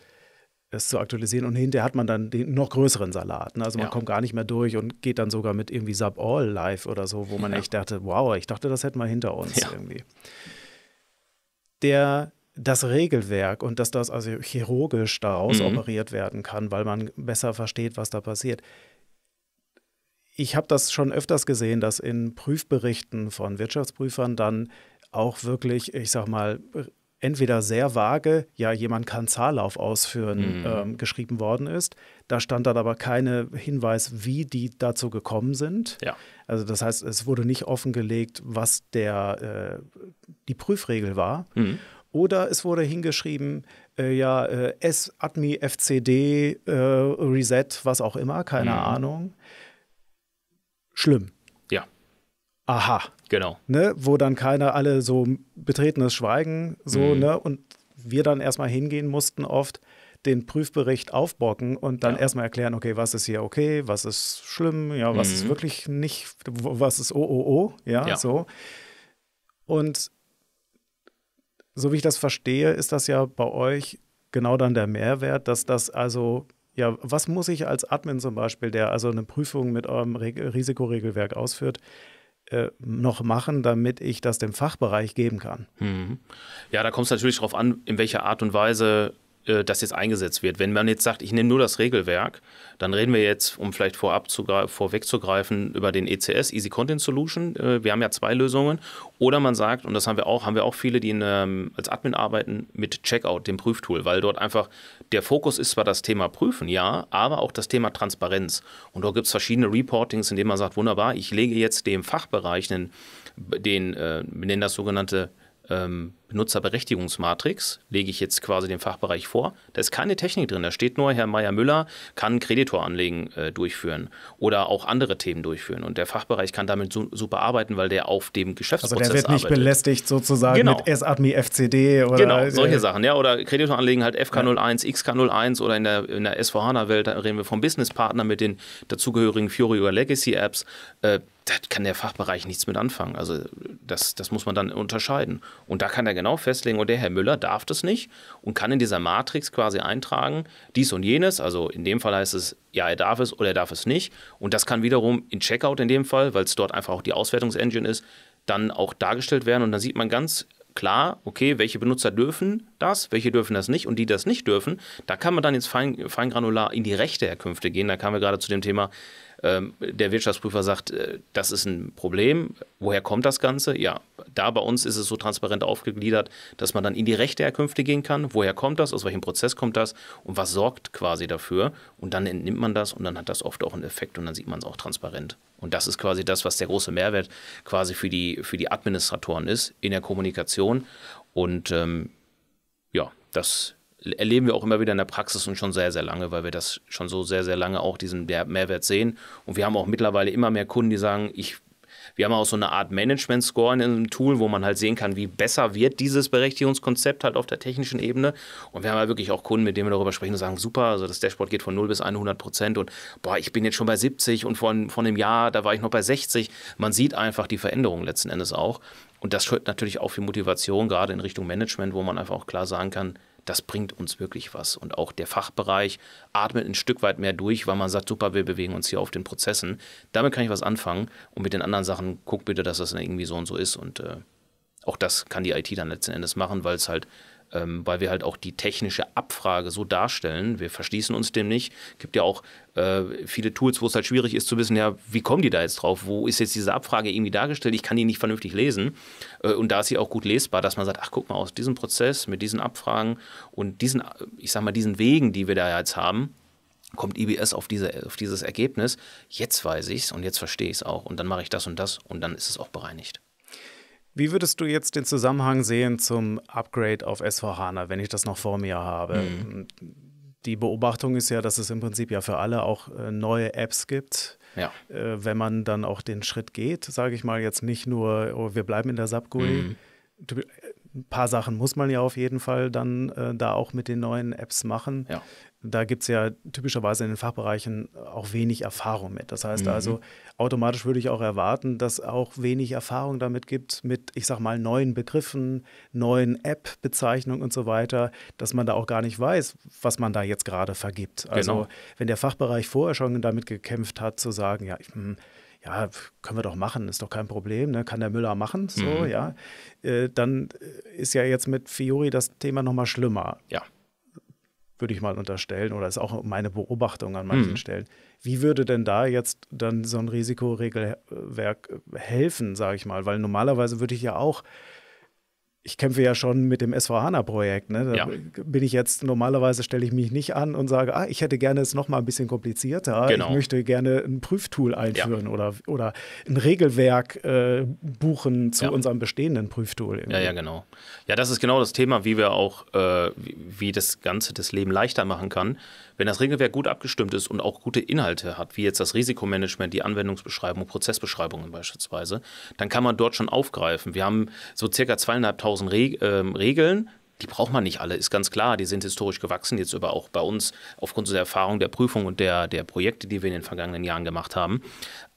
es zu aktualisieren und hinterher hat man dann den noch größeren Salat. Ne? Also man ja. kommt gar nicht mehr durch und geht dann sogar mit irgendwie Sub All live oder so, wo man ja. echt dachte, wow, ich dachte, das hätten wir hinter uns ja. irgendwie. Der das Regelwerk und dass das also chirurgisch daraus mhm. operiert werden kann, weil man besser versteht, was da passiert. Ich habe das schon öfters gesehen, dass in Prüfberichten von Wirtschaftsprüfern dann auch wirklich, ich sag mal, entweder sehr vage, ja, jemand kann Zahllauf ausführen, mhm. ähm, geschrieben worden ist. Da stand dann aber keine Hinweis, wie die dazu gekommen sind. Ja. Also das heißt, es wurde nicht offengelegt, was der, äh, die Prüfregel war. Mhm. Oder es wurde hingeschrieben, äh, ja, äh, S-Admi, FCD, äh, Reset, was auch immer, keine mhm. Ahnung. Schlimm. Ja. Aha. Genau. Ne, wo dann keiner alle so betretenes Schweigen, so, mhm. ne, und wir dann erstmal hingehen mussten, oft den Prüfbericht aufbocken und dann ja. erstmal erklären, okay, was ist hier okay, was ist schlimm, ja, was mhm. ist wirklich nicht, was ist oh, oh, oh, ja, ja, so. Und so wie ich das verstehe, ist das ja bei euch genau dann der Mehrwert, dass das also, ja, was muss ich als Admin zum Beispiel, der also eine Prüfung mit eurem Risikoregelwerk ausführt, äh, noch machen, damit ich das dem Fachbereich geben kann? Mhm. Ja, da kommt es natürlich darauf an, in welcher Art und Weise äh, das jetzt eingesetzt wird. Wenn man jetzt sagt, ich nehme nur das Regelwerk, dann reden wir jetzt, um vielleicht vorab zu, vorwegzugreifen, über den ECS, Easy Content Solution. Äh, wir haben ja zwei Lösungen. Oder man sagt, und das haben wir auch, haben wir auch viele, die in, ähm, als Admin arbeiten, mit Checkout, dem Prüftool, weil dort einfach der Fokus ist zwar das Thema Prüfen, ja, aber auch das Thema Transparenz. Und dort gibt es verschiedene Reportings, in denen man sagt, wunderbar, ich lege jetzt dem Fachbereich einen, den, äh, wir nennen das sogenannte ähm, Benutzerberechtigungsmatrix, lege ich jetzt quasi den Fachbereich vor. Da ist keine Technik drin. Da steht nur, Herr Meier-Müller kann Kreditoranlegen äh, durchführen oder auch andere Themen durchführen. Und der Fachbereich kann damit su super arbeiten, weil der auf dem Geschäftsprozess arbeitet. Also der wird nicht belästigt sozusagen genau. mit S-Admi FCD oder Genau, solche äh, Sachen. Ja, oder Kreditoranlegen halt FK01, ja. XK01 oder in der, in der SVHANA-Welt, da reden wir vom Businesspartner mit den dazugehörigen Fury oder Legacy-Apps. Äh, da kann der Fachbereich nichts mit anfangen. Also das, das muss man dann unterscheiden. Und da kann der genau festlegen, und oh, der Herr Müller darf das nicht und kann in dieser Matrix quasi eintragen, dies und jenes. Also in dem Fall heißt es, ja, er darf es oder er darf es nicht. Und das kann wiederum in Checkout in dem Fall, weil es dort einfach auch die Auswertungsengine ist, dann auch dargestellt werden. Und dann sieht man ganz klar, okay, welche Benutzer dürfen das, welche dürfen das nicht und die das nicht dürfen, da kann man dann jetzt fein, feingranular in die Rechte Rechteherkünfte gehen. Da kamen wir gerade zu dem Thema ähm, der Wirtschaftsprüfer sagt, äh, das ist ein Problem. Woher kommt das Ganze? Ja, da bei uns ist es so transparent aufgegliedert, dass man dann in die Rechteherkünfte gehen kann. Woher kommt das? Aus welchem Prozess kommt das? Und was sorgt quasi dafür? Und dann entnimmt man das und dann hat das oft auch einen Effekt und dann sieht man es auch transparent. Und das ist quasi das, was der große Mehrwert quasi für die, für die Administratoren ist in der Kommunikation. Und ähm, ja, das ist erleben wir auch immer wieder in der Praxis und schon sehr, sehr lange, weil wir das schon so sehr, sehr lange auch diesen Mehrwert sehen. Und wir haben auch mittlerweile immer mehr Kunden, die sagen, ich wir haben auch so eine Art Management-Score in einem Tool, wo man halt sehen kann, wie besser wird dieses Berechtigungskonzept halt auf der technischen Ebene. Und wir haben ja halt wirklich auch Kunden, mit denen wir darüber sprechen und sagen, super, also das Dashboard geht von 0 bis 100 Prozent und boah, ich bin jetzt schon bei 70 und von, von einem Jahr, da war ich noch bei 60. Man sieht einfach die Veränderung letzten Endes auch. Und das schürt natürlich auch für Motivation, gerade in Richtung Management, wo man einfach auch klar sagen kann, das bringt uns wirklich was. Und auch der Fachbereich atmet ein Stück weit mehr durch, weil man sagt, super, wir bewegen uns hier auf den Prozessen. Damit kann ich was anfangen. Und mit den anderen Sachen, guck bitte, dass das irgendwie so und so ist. Und äh, auch das kann die IT dann letzten Endes machen, weil es halt ähm, weil wir halt auch die technische Abfrage so darstellen. Wir verschließen uns dem nicht. Es Gibt ja auch äh, viele Tools, wo es halt schwierig ist zu wissen, ja, wie kommen die da jetzt drauf? Wo ist jetzt diese Abfrage irgendwie dargestellt? Ich kann die nicht vernünftig lesen. Äh, und da ist sie auch gut lesbar, dass man sagt, ach guck mal, aus diesem Prozess mit diesen Abfragen und diesen, ich sag mal, diesen Wegen, die wir da jetzt haben, kommt IBS auf, diese, auf dieses Ergebnis. Jetzt weiß ich es und jetzt verstehe ich es auch. Und dann mache ich das und das und dann ist es auch bereinigt. Wie würdest du jetzt den Zusammenhang sehen zum Upgrade auf S4HANA, wenn ich das noch vor mir habe? Mhm. Die Beobachtung ist ja, dass es im Prinzip ja für alle auch äh, neue Apps gibt. Ja. Äh, wenn man dann auch den Schritt geht, sage ich mal jetzt nicht nur, oh, wir bleiben in der SAP-GUI. Mhm. Äh, ein paar Sachen muss man ja auf jeden Fall dann äh, da auch mit den neuen Apps machen. Ja da gibt es ja typischerweise in den Fachbereichen auch wenig Erfahrung mit. Das heißt mhm. also, automatisch würde ich auch erwarten, dass auch wenig Erfahrung damit gibt, mit, ich sag mal, neuen Begriffen, neuen App-Bezeichnungen und so weiter, dass man da auch gar nicht weiß, was man da jetzt gerade vergibt. Also, genau. wenn der Fachbereich vorher schon damit gekämpft hat, zu sagen, ja, ich, hm, ja, können wir doch machen, ist doch kein Problem, ne? kann der Müller machen, so, mhm. ja, äh, dann äh, ist ja jetzt mit Fiori das Thema nochmal schlimmer. Ja würde ich mal unterstellen, oder ist auch meine Beobachtung an manchen mhm. Stellen. Wie würde denn da jetzt dann so ein Risikoregelwerk äh, helfen, sage ich mal? Weil normalerweise würde ich ja auch ich kämpfe ja schon mit dem sv projekt Ne? Da ja. bin ich jetzt, normalerweise stelle ich mich nicht an und sage, ah, ich hätte gerne es nochmal ein bisschen komplizierter. Genau. Ich möchte gerne ein Prüftool einführen ja. oder, oder ein Regelwerk äh, buchen zu ja. unserem bestehenden Prüftool. Irgendwie. Ja, ja, genau. Ja, das ist genau das Thema, wie wir auch, äh, wie, wie das Ganze das Leben leichter machen kann. Wenn das Regelwerk gut abgestimmt ist und auch gute Inhalte hat, wie jetzt das Risikomanagement, die Anwendungsbeschreibung, Prozessbeschreibungen beispielsweise, dann kann man dort schon aufgreifen. Wir haben so circa zweieinhalbtausend Reg ähm, Regeln, die braucht man nicht alle, ist ganz klar. Die sind historisch gewachsen, jetzt über auch bei uns aufgrund der Erfahrung der Prüfung und der, der Projekte, die wir in den vergangenen Jahren gemacht haben.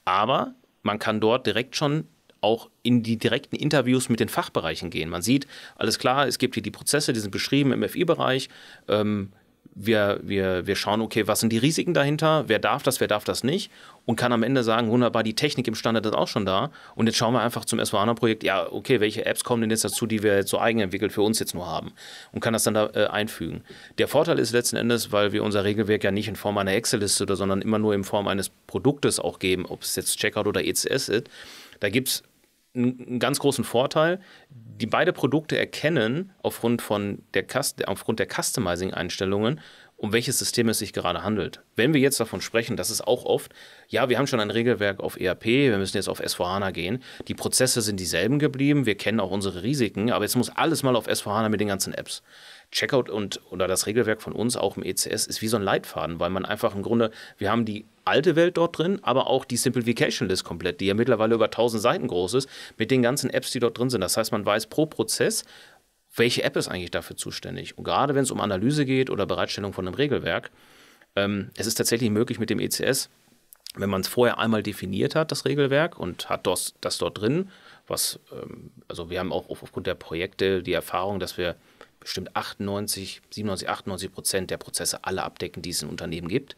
Aber man kann dort direkt schon auch in die direkten Interviews mit den Fachbereichen gehen. Man sieht, alles klar, es gibt hier die Prozesse, die sind beschrieben im FI-Bereich. Ähm, wir, wir, wir schauen, okay, was sind die Risiken dahinter, wer darf das, wer darf das nicht und kann am Ende sagen, wunderbar, die Technik im Standard ist auch schon da und jetzt schauen wir einfach zum S4HANA-Projekt, ja, okay, welche Apps kommen denn jetzt dazu, die wir jetzt so eigenentwickelt für uns jetzt nur haben und kann das dann da äh, einfügen. Der Vorteil ist letzten Endes, weil wir unser Regelwerk ja nicht in Form einer Excel-Liste oder sondern immer nur in Form eines Produktes auch geben, ob es jetzt Checkout oder ECS ist, da gibt es einen ganz großen Vorteil. Die beide Produkte erkennen aufgrund, von der, aufgrund der Customizing-Einstellungen, um welches System es sich gerade handelt. Wenn wir jetzt davon sprechen, das ist auch oft, ja, wir haben schon ein Regelwerk auf ERP, wir müssen jetzt auf S4HANA gehen, die Prozesse sind dieselben geblieben, wir kennen auch unsere Risiken, aber jetzt muss alles mal auf S4HANA mit den ganzen Apps. Checkout und oder das Regelwerk von uns auch im ECS ist wie so ein Leitfaden, weil man einfach im Grunde, wir haben die alte Welt dort drin, aber auch die Simplification List komplett, die ja mittlerweile über 1000 Seiten groß ist, mit den ganzen Apps, die dort drin sind. Das heißt, man weiß pro Prozess, welche App ist eigentlich dafür zuständig. Und gerade wenn es um Analyse geht oder Bereitstellung von einem Regelwerk, ähm, es ist tatsächlich möglich mit dem ECS, wenn man es vorher einmal definiert hat, das Regelwerk, und hat das, das dort drin, was, ähm, also wir haben auch aufgrund der Projekte die Erfahrung, dass wir bestimmt 98, 97, 98 Prozent der Prozesse alle abdecken, die es in Unternehmen gibt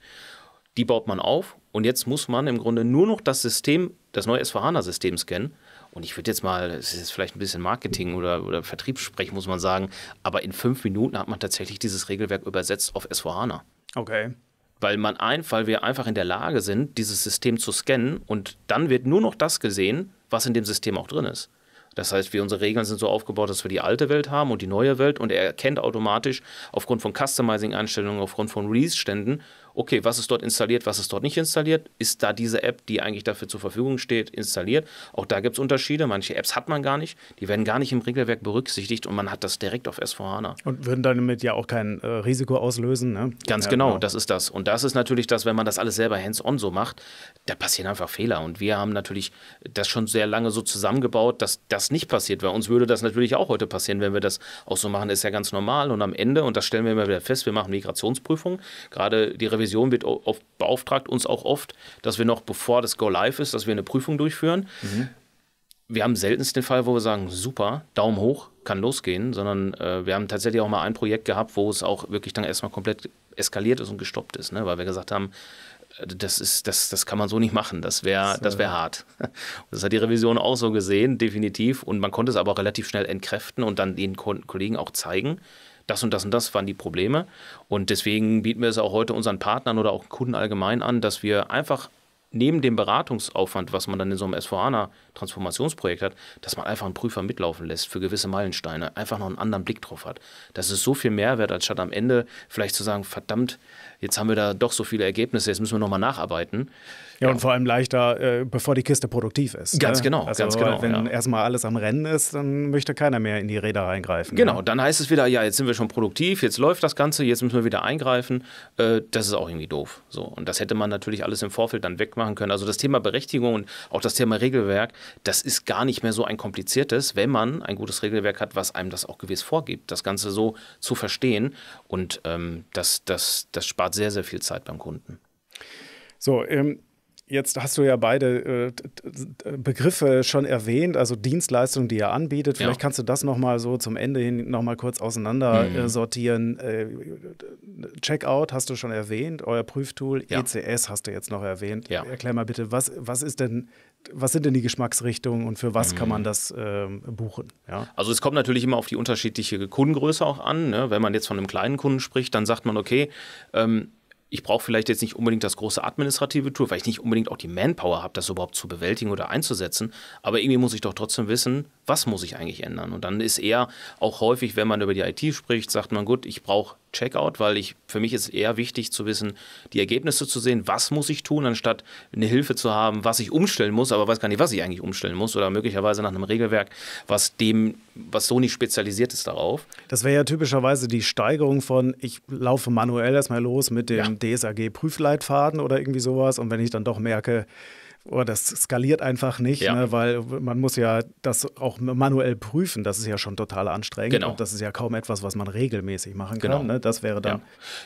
die baut man auf und jetzt muss man im Grunde nur noch das System, das neue S4HANA-System scannen. Und ich würde jetzt mal, es ist jetzt vielleicht ein bisschen Marketing oder, oder Vertriebssprech, muss man sagen, aber in fünf Minuten hat man tatsächlich dieses Regelwerk übersetzt auf S4HANA. Okay. Weil, man ein, weil wir einfach in der Lage sind, dieses System zu scannen und dann wird nur noch das gesehen, was in dem System auch drin ist. Das heißt, wir, unsere Regeln sind so aufgebaut, dass wir die alte Welt haben und die neue Welt und er erkennt automatisch aufgrund von Customizing-Einstellungen, aufgrund von Release-Ständen, okay, was ist dort installiert, was ist dort nicht installiert, ist da diese App, die eigentlich dafür zur Verfügung steht, installiert. Auch da gibt es Unterschiede, manche Apps hat man gar nicht, die werden gar nicht im Regelwerk berücksichtigt und man hat das direkt auf S4HANA. Und würden damit ja auch kein äh, Risiko auslösen, ne? Ganz ja, genau, genau, das ist das. Und das ist natürlich das, wenn man das alles selber hands-on so macht, da passieren einfach Fehler. Und wir haben natürlich das schon sehr lange so zusammengebaut, dass das nicht passiert, weil uns würde das natürlich auch heute passieren, wenn wir das auch so machen, ist ja ganz normal. Und am Ende, und das stellen wir immer wieder fest, wir machen Migrationsprüfungen, gerade die Revision Revision wird auf, beauftragt uns auch oft, dass wir noch bevor das Go Live ist, dass wir eine Prüfung durchführen. Mhm. Wir haben seltenst den Fall, wo wir sagen, super, Daumen hoch, kann losgehen, sondern äh, wir haben tatsächlich auch mal ein Projekt gehabt, wo es auch wirklich dann erstmal komplett eskaliert ist und gestoppt ist, ne? weil wir gesagt haben, äh, das ist, das, das kann man so nicht machen. Das wäre, das wäre äh, hart. Das hat die Revision auch so gesehen, definitiv. Und man konnte es aber auch relativ schnell entkräften und dann den Kollegen auch zeigen, das und das und das waren die Probleme. Und deswegen bieten wir es auch heute unseren Partnern oder auch Kunden allgemein an, dass wir einfach neben dem Beratungsaufwand, was man dann in so einem SVHANA-Transformationsprojekt hat, dass man einfach einen Prüfer mitlaufen lässt für gewisse Meilensteine, einfach noch einen anderen Blick drauf hat. Das ist so viel Mehrwert, als statt am Ende vielleicht zu sagen, verdammt, jetzt haben wir da doch so viele Ergebnisse, jetzt müssen wir nochmal nacharbeiten. Ja, ja, und vor allem leichter, äh, bevor die Kiste produktiv ist. Ne? Ganz ne? genau, also, ganz genau. Wenn ja. erstmal alles am Rennen ist, dann möchte keiner mehr in die Räder reingreifen. Genau, ne? dann heißt es wieder, ja, jetzt sind wir schon produktiv, jetzt läuft das Ganze, jetzt müssen wir wieder eingreifen. Äh, das ist auch irgendwie doof. So. Und das hätte man natürlich alles im Vorfeld dann wegmachen können. Also das Thema Berechtigung und auch das Thema Regelwerk, das ist gar nicht mehr so ein kompliziertes, wenn man ein gutes Regelwerk hat, was einem das auch gewiss vorgibt, das Ganze so zu verstehen. Und ähm, das, das, das spart sehr, sehr viel Zeit beim Kunden. So, ähm, Jetzt hast du ja beide äh, äh Begriffe schon erwähnt, also Dienstleistungen, die er anbietet. Vielleicht ja. kannst du das nochmal so zum Ende hin nochmal kurz auseinander äh, mhm. äh, sortieren. Äh, Checkout hast du schon erwähnt, euer Prüftool, ja. ECS hast du jetzt noch erwähnt. Ja. Erklär mal bitte, was, was ist denn was sind denn die Geschmacksrichtungen und für was mhm. kann man mhm. das ähm, buchen? Ja? Also es kommt natürlich immer auf die unterschiedliche Kundengröße auch an. Ne? Wenn man jetzt von einem kleinen Kunden spricht, dann sagt man, okay, ähm, ich brauche vielleicht jetzt nicht unbedingt das große administrative Tool, weil ich nicht unbedingt auch die Manpower habe, das überhaupt zu bewältigen oder einzusetzen. Aber irgendwie muss ich doch trotzdem wissen, was muss ich eigentlich ändern. Und dann ist eher auch häufig, wenn man über die IT spricht, sagt man, gut, ich brauche Checkout, weil ich für mich ist eher wichtig zu wissen, die Ergebnisse zu sehen, was muss ich tun, anstatt eine Hilfe zu haben, was ich umstellen muss, aber weiß gar nicht, was ich eigentlich umstellen muss oder möglicherweise nach einem Regelwerk, was dem, was so nicht spezialisiert ist darauf. Das wäre ja typischerweise die Steigerung von, ich laufe manuell erstmal los mit dem ja. DSAG-Prüfleitfaden oder irgendwie sowas und wenn ich dann doch merke, Oh, das skaliert einfach nicht, ja. ne, weil man muss ja das auch manuell prüfen. Das ist ja schon total anstrengend. Genau. Und das ist ja kaum etwas, was man regelmäßig machen kann. Genau. Ne? Das wäre dann.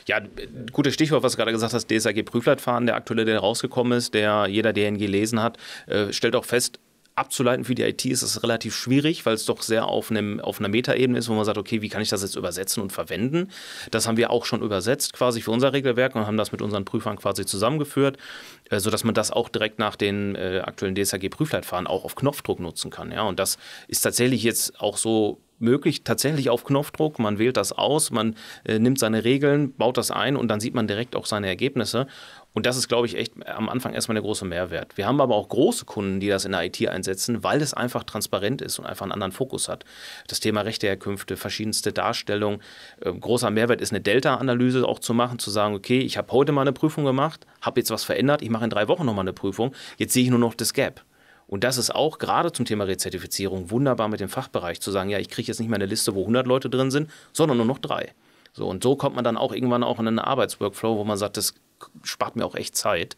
Ja. ja, gutes Stichwort, was du gerade gesagt hast, DSAG-Prüfleitfahren, der aktuelle, der rausgekommen ist, der jeder DNG gelesen hat, äh, stellt auch fest, abzuleiten für die IT ist es relativ schwierig, weil es doch sehr auf, einem, auf einer Metaebene ist, wo man sagt, okay, wie kann ich das jetzt übersetzen und verwenden? Das haben wir auch schon übersetzt quasi für unser Regelwerk und haben das mit unseren Prüfern quasi zusammengeführt, äh, sodass man das auch direkt nach den äh, aktuellen DSAG-Prüfleitfahren auch auf Knopfdruck nutzen kann. Ja? Und das ist tatsächlich jetzt auch so möglich, tatsächlich auf Knopfdruck. Man wählt das aus, man äh, nimmt seine Regeln, baut das ein und dann sieht man direkt auch seine Ergebnisse. Und das ist, glaube ich, echt am Anfang erstmal der große Mehrwert. Wir haben aber auch große Kunden, die das in der IT einsetzen, weil es einfach transparent ist und einfach einen anderen Fokus hat. Das Thema Rechteherkünfte, verschiedenste Darstellungen. Ähm, großer Mehrwert ist eine Delta-Analyse auch zu machen, zu sagen, okay, ich habe heute mal eine Prüfung gemacht, habe jetzt was verändert, ich mache in drei Wochen nochmal eine Prüfung, jetzt sehe ich nur noch das Gap. Und das ist auch gerade zum Thema Rezertifizierung wunderbar mit dem Fachbereich zu sagen, ja, ich kriege jetzt nicht mehr eine Liste, wo 100 Leute drin sind, sondern nur noch drei. So, und so kommt man dann auch irgendwann auch in einen Arbeitsworkflow, wo man sagt, das spart mir auch echt Zeit.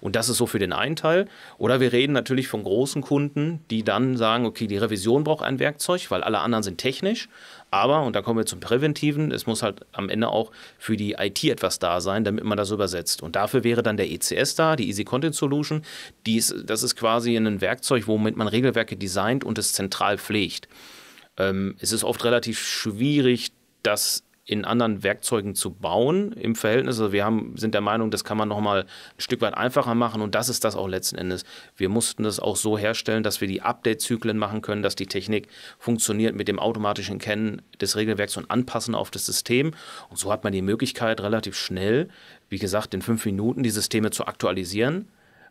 Und das ist so für den einen Teil. Oder wir reden natürlich von großen Kunden, die dann sagen, okay, die Revision braucht ein Werkzeug, weil alle anderen sind technisch. Aber, und da kommen wir zum Präventiven, es muss halt am Ende auch für die IT etwas da sein, damit man das übersetzt. Und dafür wäre dann der ECS da, die Easy Content Solution. Die ist, das ist quasi ein Werkzeug, womit man Regelwerke designt und es zentral pflegt. Ähm, es ist oft relativ schwierig, das in anderen Werkzeugen zu bauen im Verhältnis. Also wir haben, sind der Meinung, das kann man nochmal ein Stück weit einfacher machen und das ist das auch letzten Endes. Wir mussten das auch so herstellen, dass wir die Update-Zyklen machen können, dass die Technik funktioniert mit dem automatischen Kennen des Regelwerks und Anpassen auf das System. Und so hat man die Möglichkeit, relativ schnell, wie gesagt, in fünf Minuten die Systeme zu aktualisieren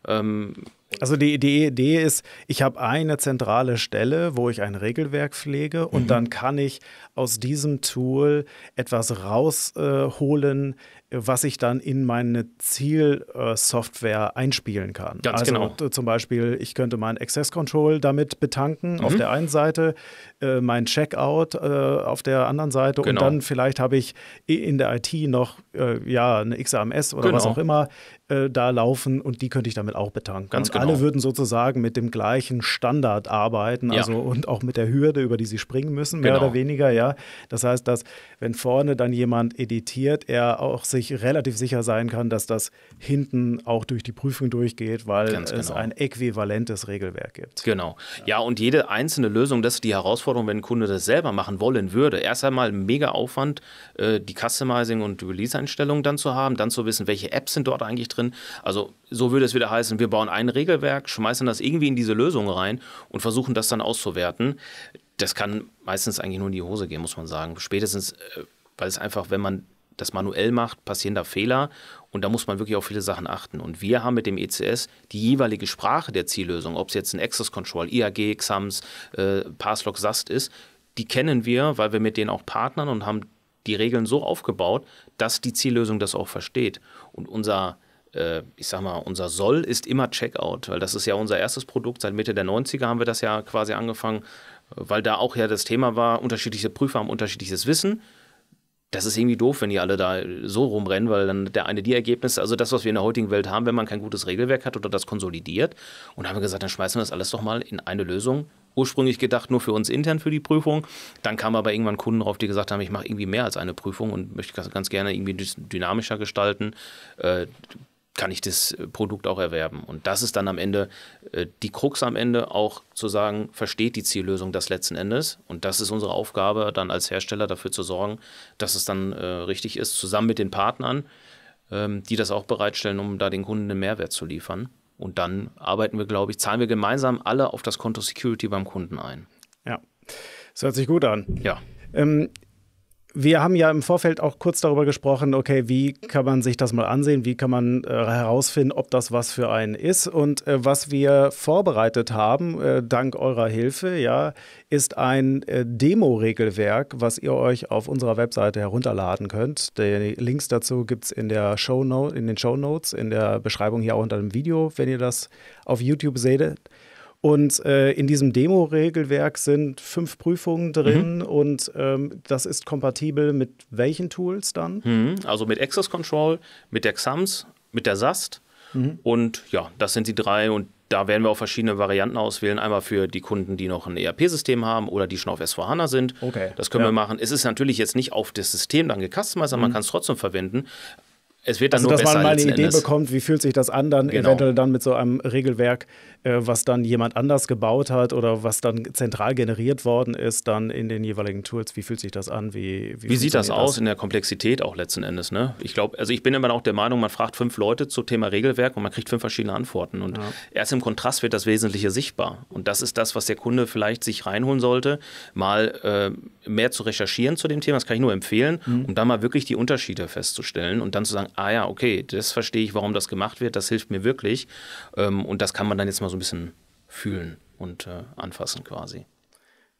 ähm, also die, die Idee ist, ich habe eine zentrale Stelle, wo ich ein Regelwerk pflege und mhm. dann kann ich aus diesem Tool etwas rausholen, äh, was ich dann in meine Zielsoftware äh, einspielen kann. Ganz also genau. zum Beispiel, ich könnte meinen Access Control damit betanken mhm. auf der einen Seite, äh, mein Checkout äh, auf der anderen Seite genau. und dann vielleicht habe ich in der IT noch äh, ja eine XAMS oder genau. was auch immer äh, da laufen und die könnte ich damit auch betanken. Ganz genau. Alle würden sozusagen mit dem gleichen Standard arbeiten, ja. also und auch mit der Hürde, über die sie springen müssen, mehr genau. oder weniger, ja. Das heißt, dass wenn vorne dann jemand editiert, er auch sich sich relativ sicher sein kann, dass das hinten auch durch die Prüfung durchgeht, weil genau. es ein äquivalentes Regelwerk gibt. Genau. Ja, und jede einzelne Lösung, das ist die Herausforderung, wenn ein Kunde das selber machen wollen würde. Erst einmal mega Aufwand, äh, die Customizing und Release-Einstellungen dann zu haben, dann zu wissen, welche Apps sind dort eigentlich drin. Also so würde es wieder heißen, wir bauen ein Regelwerk, schmeißen das irgendwie in diese Lösung rein und versuchen das dann auszuwerten. Das kann meistens eigentlich nur in die Hose gehen, muss man sagen. Spätestens, äh, weil es einfach, wenn man das manuell macht, passieren da Fehler und da muss man wirklich auf viele Sachen achten. Und wir haben mit dem ECS die jeweilige Sprache der Ziellösung, ob es jetzt ein Access Control, IAG, XAMS, äh, Passlog, SAST ist, die kennen wir, weil wir mit denen auch partnern und haben die Regeln so aufgebaut, dass die Ziellösung das auch versteht. Und unser äh, ich sag mal, unser Soll ist immer Checkout, weil das ist ja unser erstes Produkt. Seit Mitte der 90er haben wir das ja quasi angefangen, weil da auch ja das Thema war, unterschiedliche Prüfer haben unterschiedliches Wissen das ist irgendwie doof, wenn die alle da äh, so rumrennen, weil dann der eine die Ergebnisse, also das, was wir in der heutigen Welt haben, wenn man kein gutes Regelwerk hat oder das konsolidiert. Und haben wir gesagt, dann schmeißen wir das alles doch mal in eine Lösung. Ursprünglich gedacht nur für uns intern für die Prüfung. Dann kamen aber irgendwann Kunden drauf, die gesagt haben, ich mache irgendwie mehr als eine Prüfung und möchte ganz gerne irgendwie dynamischer gestalten. Äh, kann ich das äh, Produkt auch erwerben. Und das ist dann am Ende äh, die Krux am Ende auch zu sagen, versteht die Ziellösung das letzten Endes. Und das ist unsere Aufgabe, dann als Hersteller dafür zu sorgen, dass es dann äh, richtig ist, zusammen mit den Partnern, ähm, die das auch bereitstellen, um da den Kunden einen Mehrwert zu liefern. Und dann arbeiten wir, glaube ich, zahlen wir gemeinsam alle auf das Konto Security beim Kunden ein. Ja, das hört sich gut an. Ja. Ähm, wir haben ja im Vorfeld auch kurz darüber gesprochen, okay, wie kann man sich das mal ansehen, wie kann man äh, herausfinden, ob das was für einen ist. Und äh, was wir vorbereitet haben, äh, dank eurer Hilfe, ja, ist ein äh, Demo-Regelwerk, was ihr euch auf unserer Webseite herunterladen könnt. Die Links dazu gibt es in, in den Show Notes, in der Beschreibung hier auch unter dem Video, wenn ihr das auf YouTube seht. Und äh, in diesem Demo-Regelwerk sind fünf Prüfungen drin mhm. und ähm, das ist kompatibel mit welchen Tools dann? Mhm. Also mit Access Control, mit der XAMS, mit der SAST mhm. und ja, das sind die drei und da werden wir auch verschiedene Varianten auswählen. Einmal für die Kunden, die noch ein ERP-System haben oder die schon auf S4HANA sind. Okay. Das können ja. wir machen. Es ist natürlich jetzt nicht auf das System dann gecustomized, aber man mhm. kann es trotzdem verwenden. Es wird dann also, nur dass besser man mal eine Idee Endes. bekommt, wie fühlt sich das an, dann genau. eventuell dann mit so einem Regelwerk äh, was dann jemand anders gebaut hat oder was dann zentral generiert worden ist, dann in den jeweiligen Tools. Wie fühlt sich das an? Wie, wie, wie sieht das, das aus in der Komplexität auch letzten Endes? Ne? Ich glaube, also ich bin immer auch der Meinung, man fragt fünf Leute zum Thema Regelwerk und man kriegt fünf verschiedene Antworten. Und ja. erst im Kontrast wird das Wesentliche sichtbar. Und das ist das, was der Kunde vielleicht sich reinholen sollte, mal äh, mehr zu recherchieren zu dem Thema. Das kann ich nur empfehlen, mhm. um da mal wirklich die Unterschiede festzustellen und dann zu sagen, ah ja, okay, das verstehe ich, warum das gemacht wird, das hilft mir wirklich. Ähm, und das kann man dann jetzt mal so so ein bisschen fühlen und äh, anfassen quasi.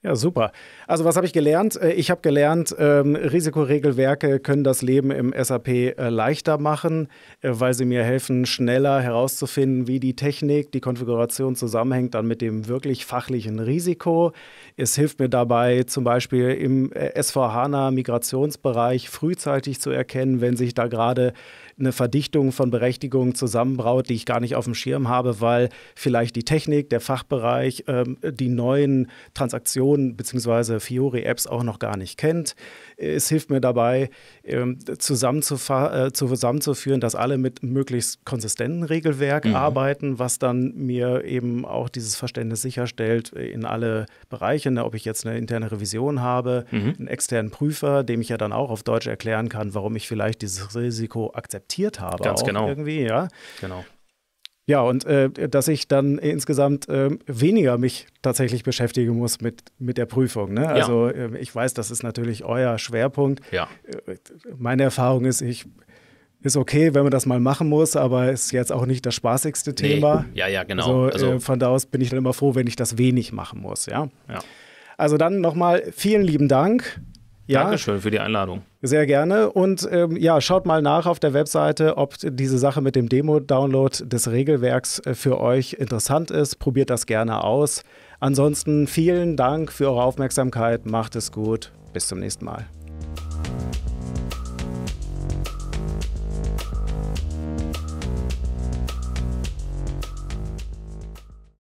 Ja, super. Also was habe ich gelernt? Äh, ich habe gelernt, ähm, Risikoregelwerke können das Leben im SAP äh, leichter machen, äh, weil sie mir helfen, schneller herauszufinden, wie die Technik, die Konfiguration zusammenhängt dann mit dem wirklich fachlichen Risiko. Es hilft mir dabei, zum Beispiel im äh, SVHANA-Migrationsbereich frühzeitig zu erkennen, wenn sich da gerade eine Verdichtung von Berechtigungen zusammenbraut, die ich gar nicht auf dem Schirm habe, weil vielleicht die Technik, der Fachbereich, ähm, die neuen Transaktionen, Millionen bzw. Fiori-Apps auch noch gar nicht kennt. Es hilft mir dabei, ähm, äh, zusammenzuführen, dass alle mit möglichst konsistentem Regelwerk mhm. arbeiten, was dann mir eben auch dieses Verständnis sicherstellt äh, in alle Bereiche, ne, ob ich jetzt eine interne Revision habe, mhm. einen externen Prüfer, dem ich ja dann auch auf Deutsch erklären kann, warum ich vielleicht dieses Risiko akzeptiert habe. Ganz genau. Irgendwie, ja. Genau. Ja, und äh, dass ich dann insgesamt äh, weniger mich tatsächlich beschäftigen muss mit, mit der Prüfung. Ne? Ja. Also äh, ich weiß, das ist natürlich euer Schwerpunkt. Ja. Äh, meine Erfahrung ist, ich ist okay, wenn man das mal machen muss, aber ist jetzt auch nicht das spaßigste Thema. Nee. Ja, ja, genau. Also, also von da aus bin ich dann immer froh, wenn ich das wenig machen muss. Ja. ja. Also dann nochmal vielen lieben Dank. Ja, Dankeschön für die Einladung. Sehr gerne. Und ähm, ja, schaut mal nach auf der Webseite, ob diese Sache mit dem Demo-Download des Regelwerks äh, für euch interessant ist. Probiert das gerne aus. Ansonsten vielen Dank für eure Aufmerksamkeit. Macht es gut. Bis zum nächsten Mal.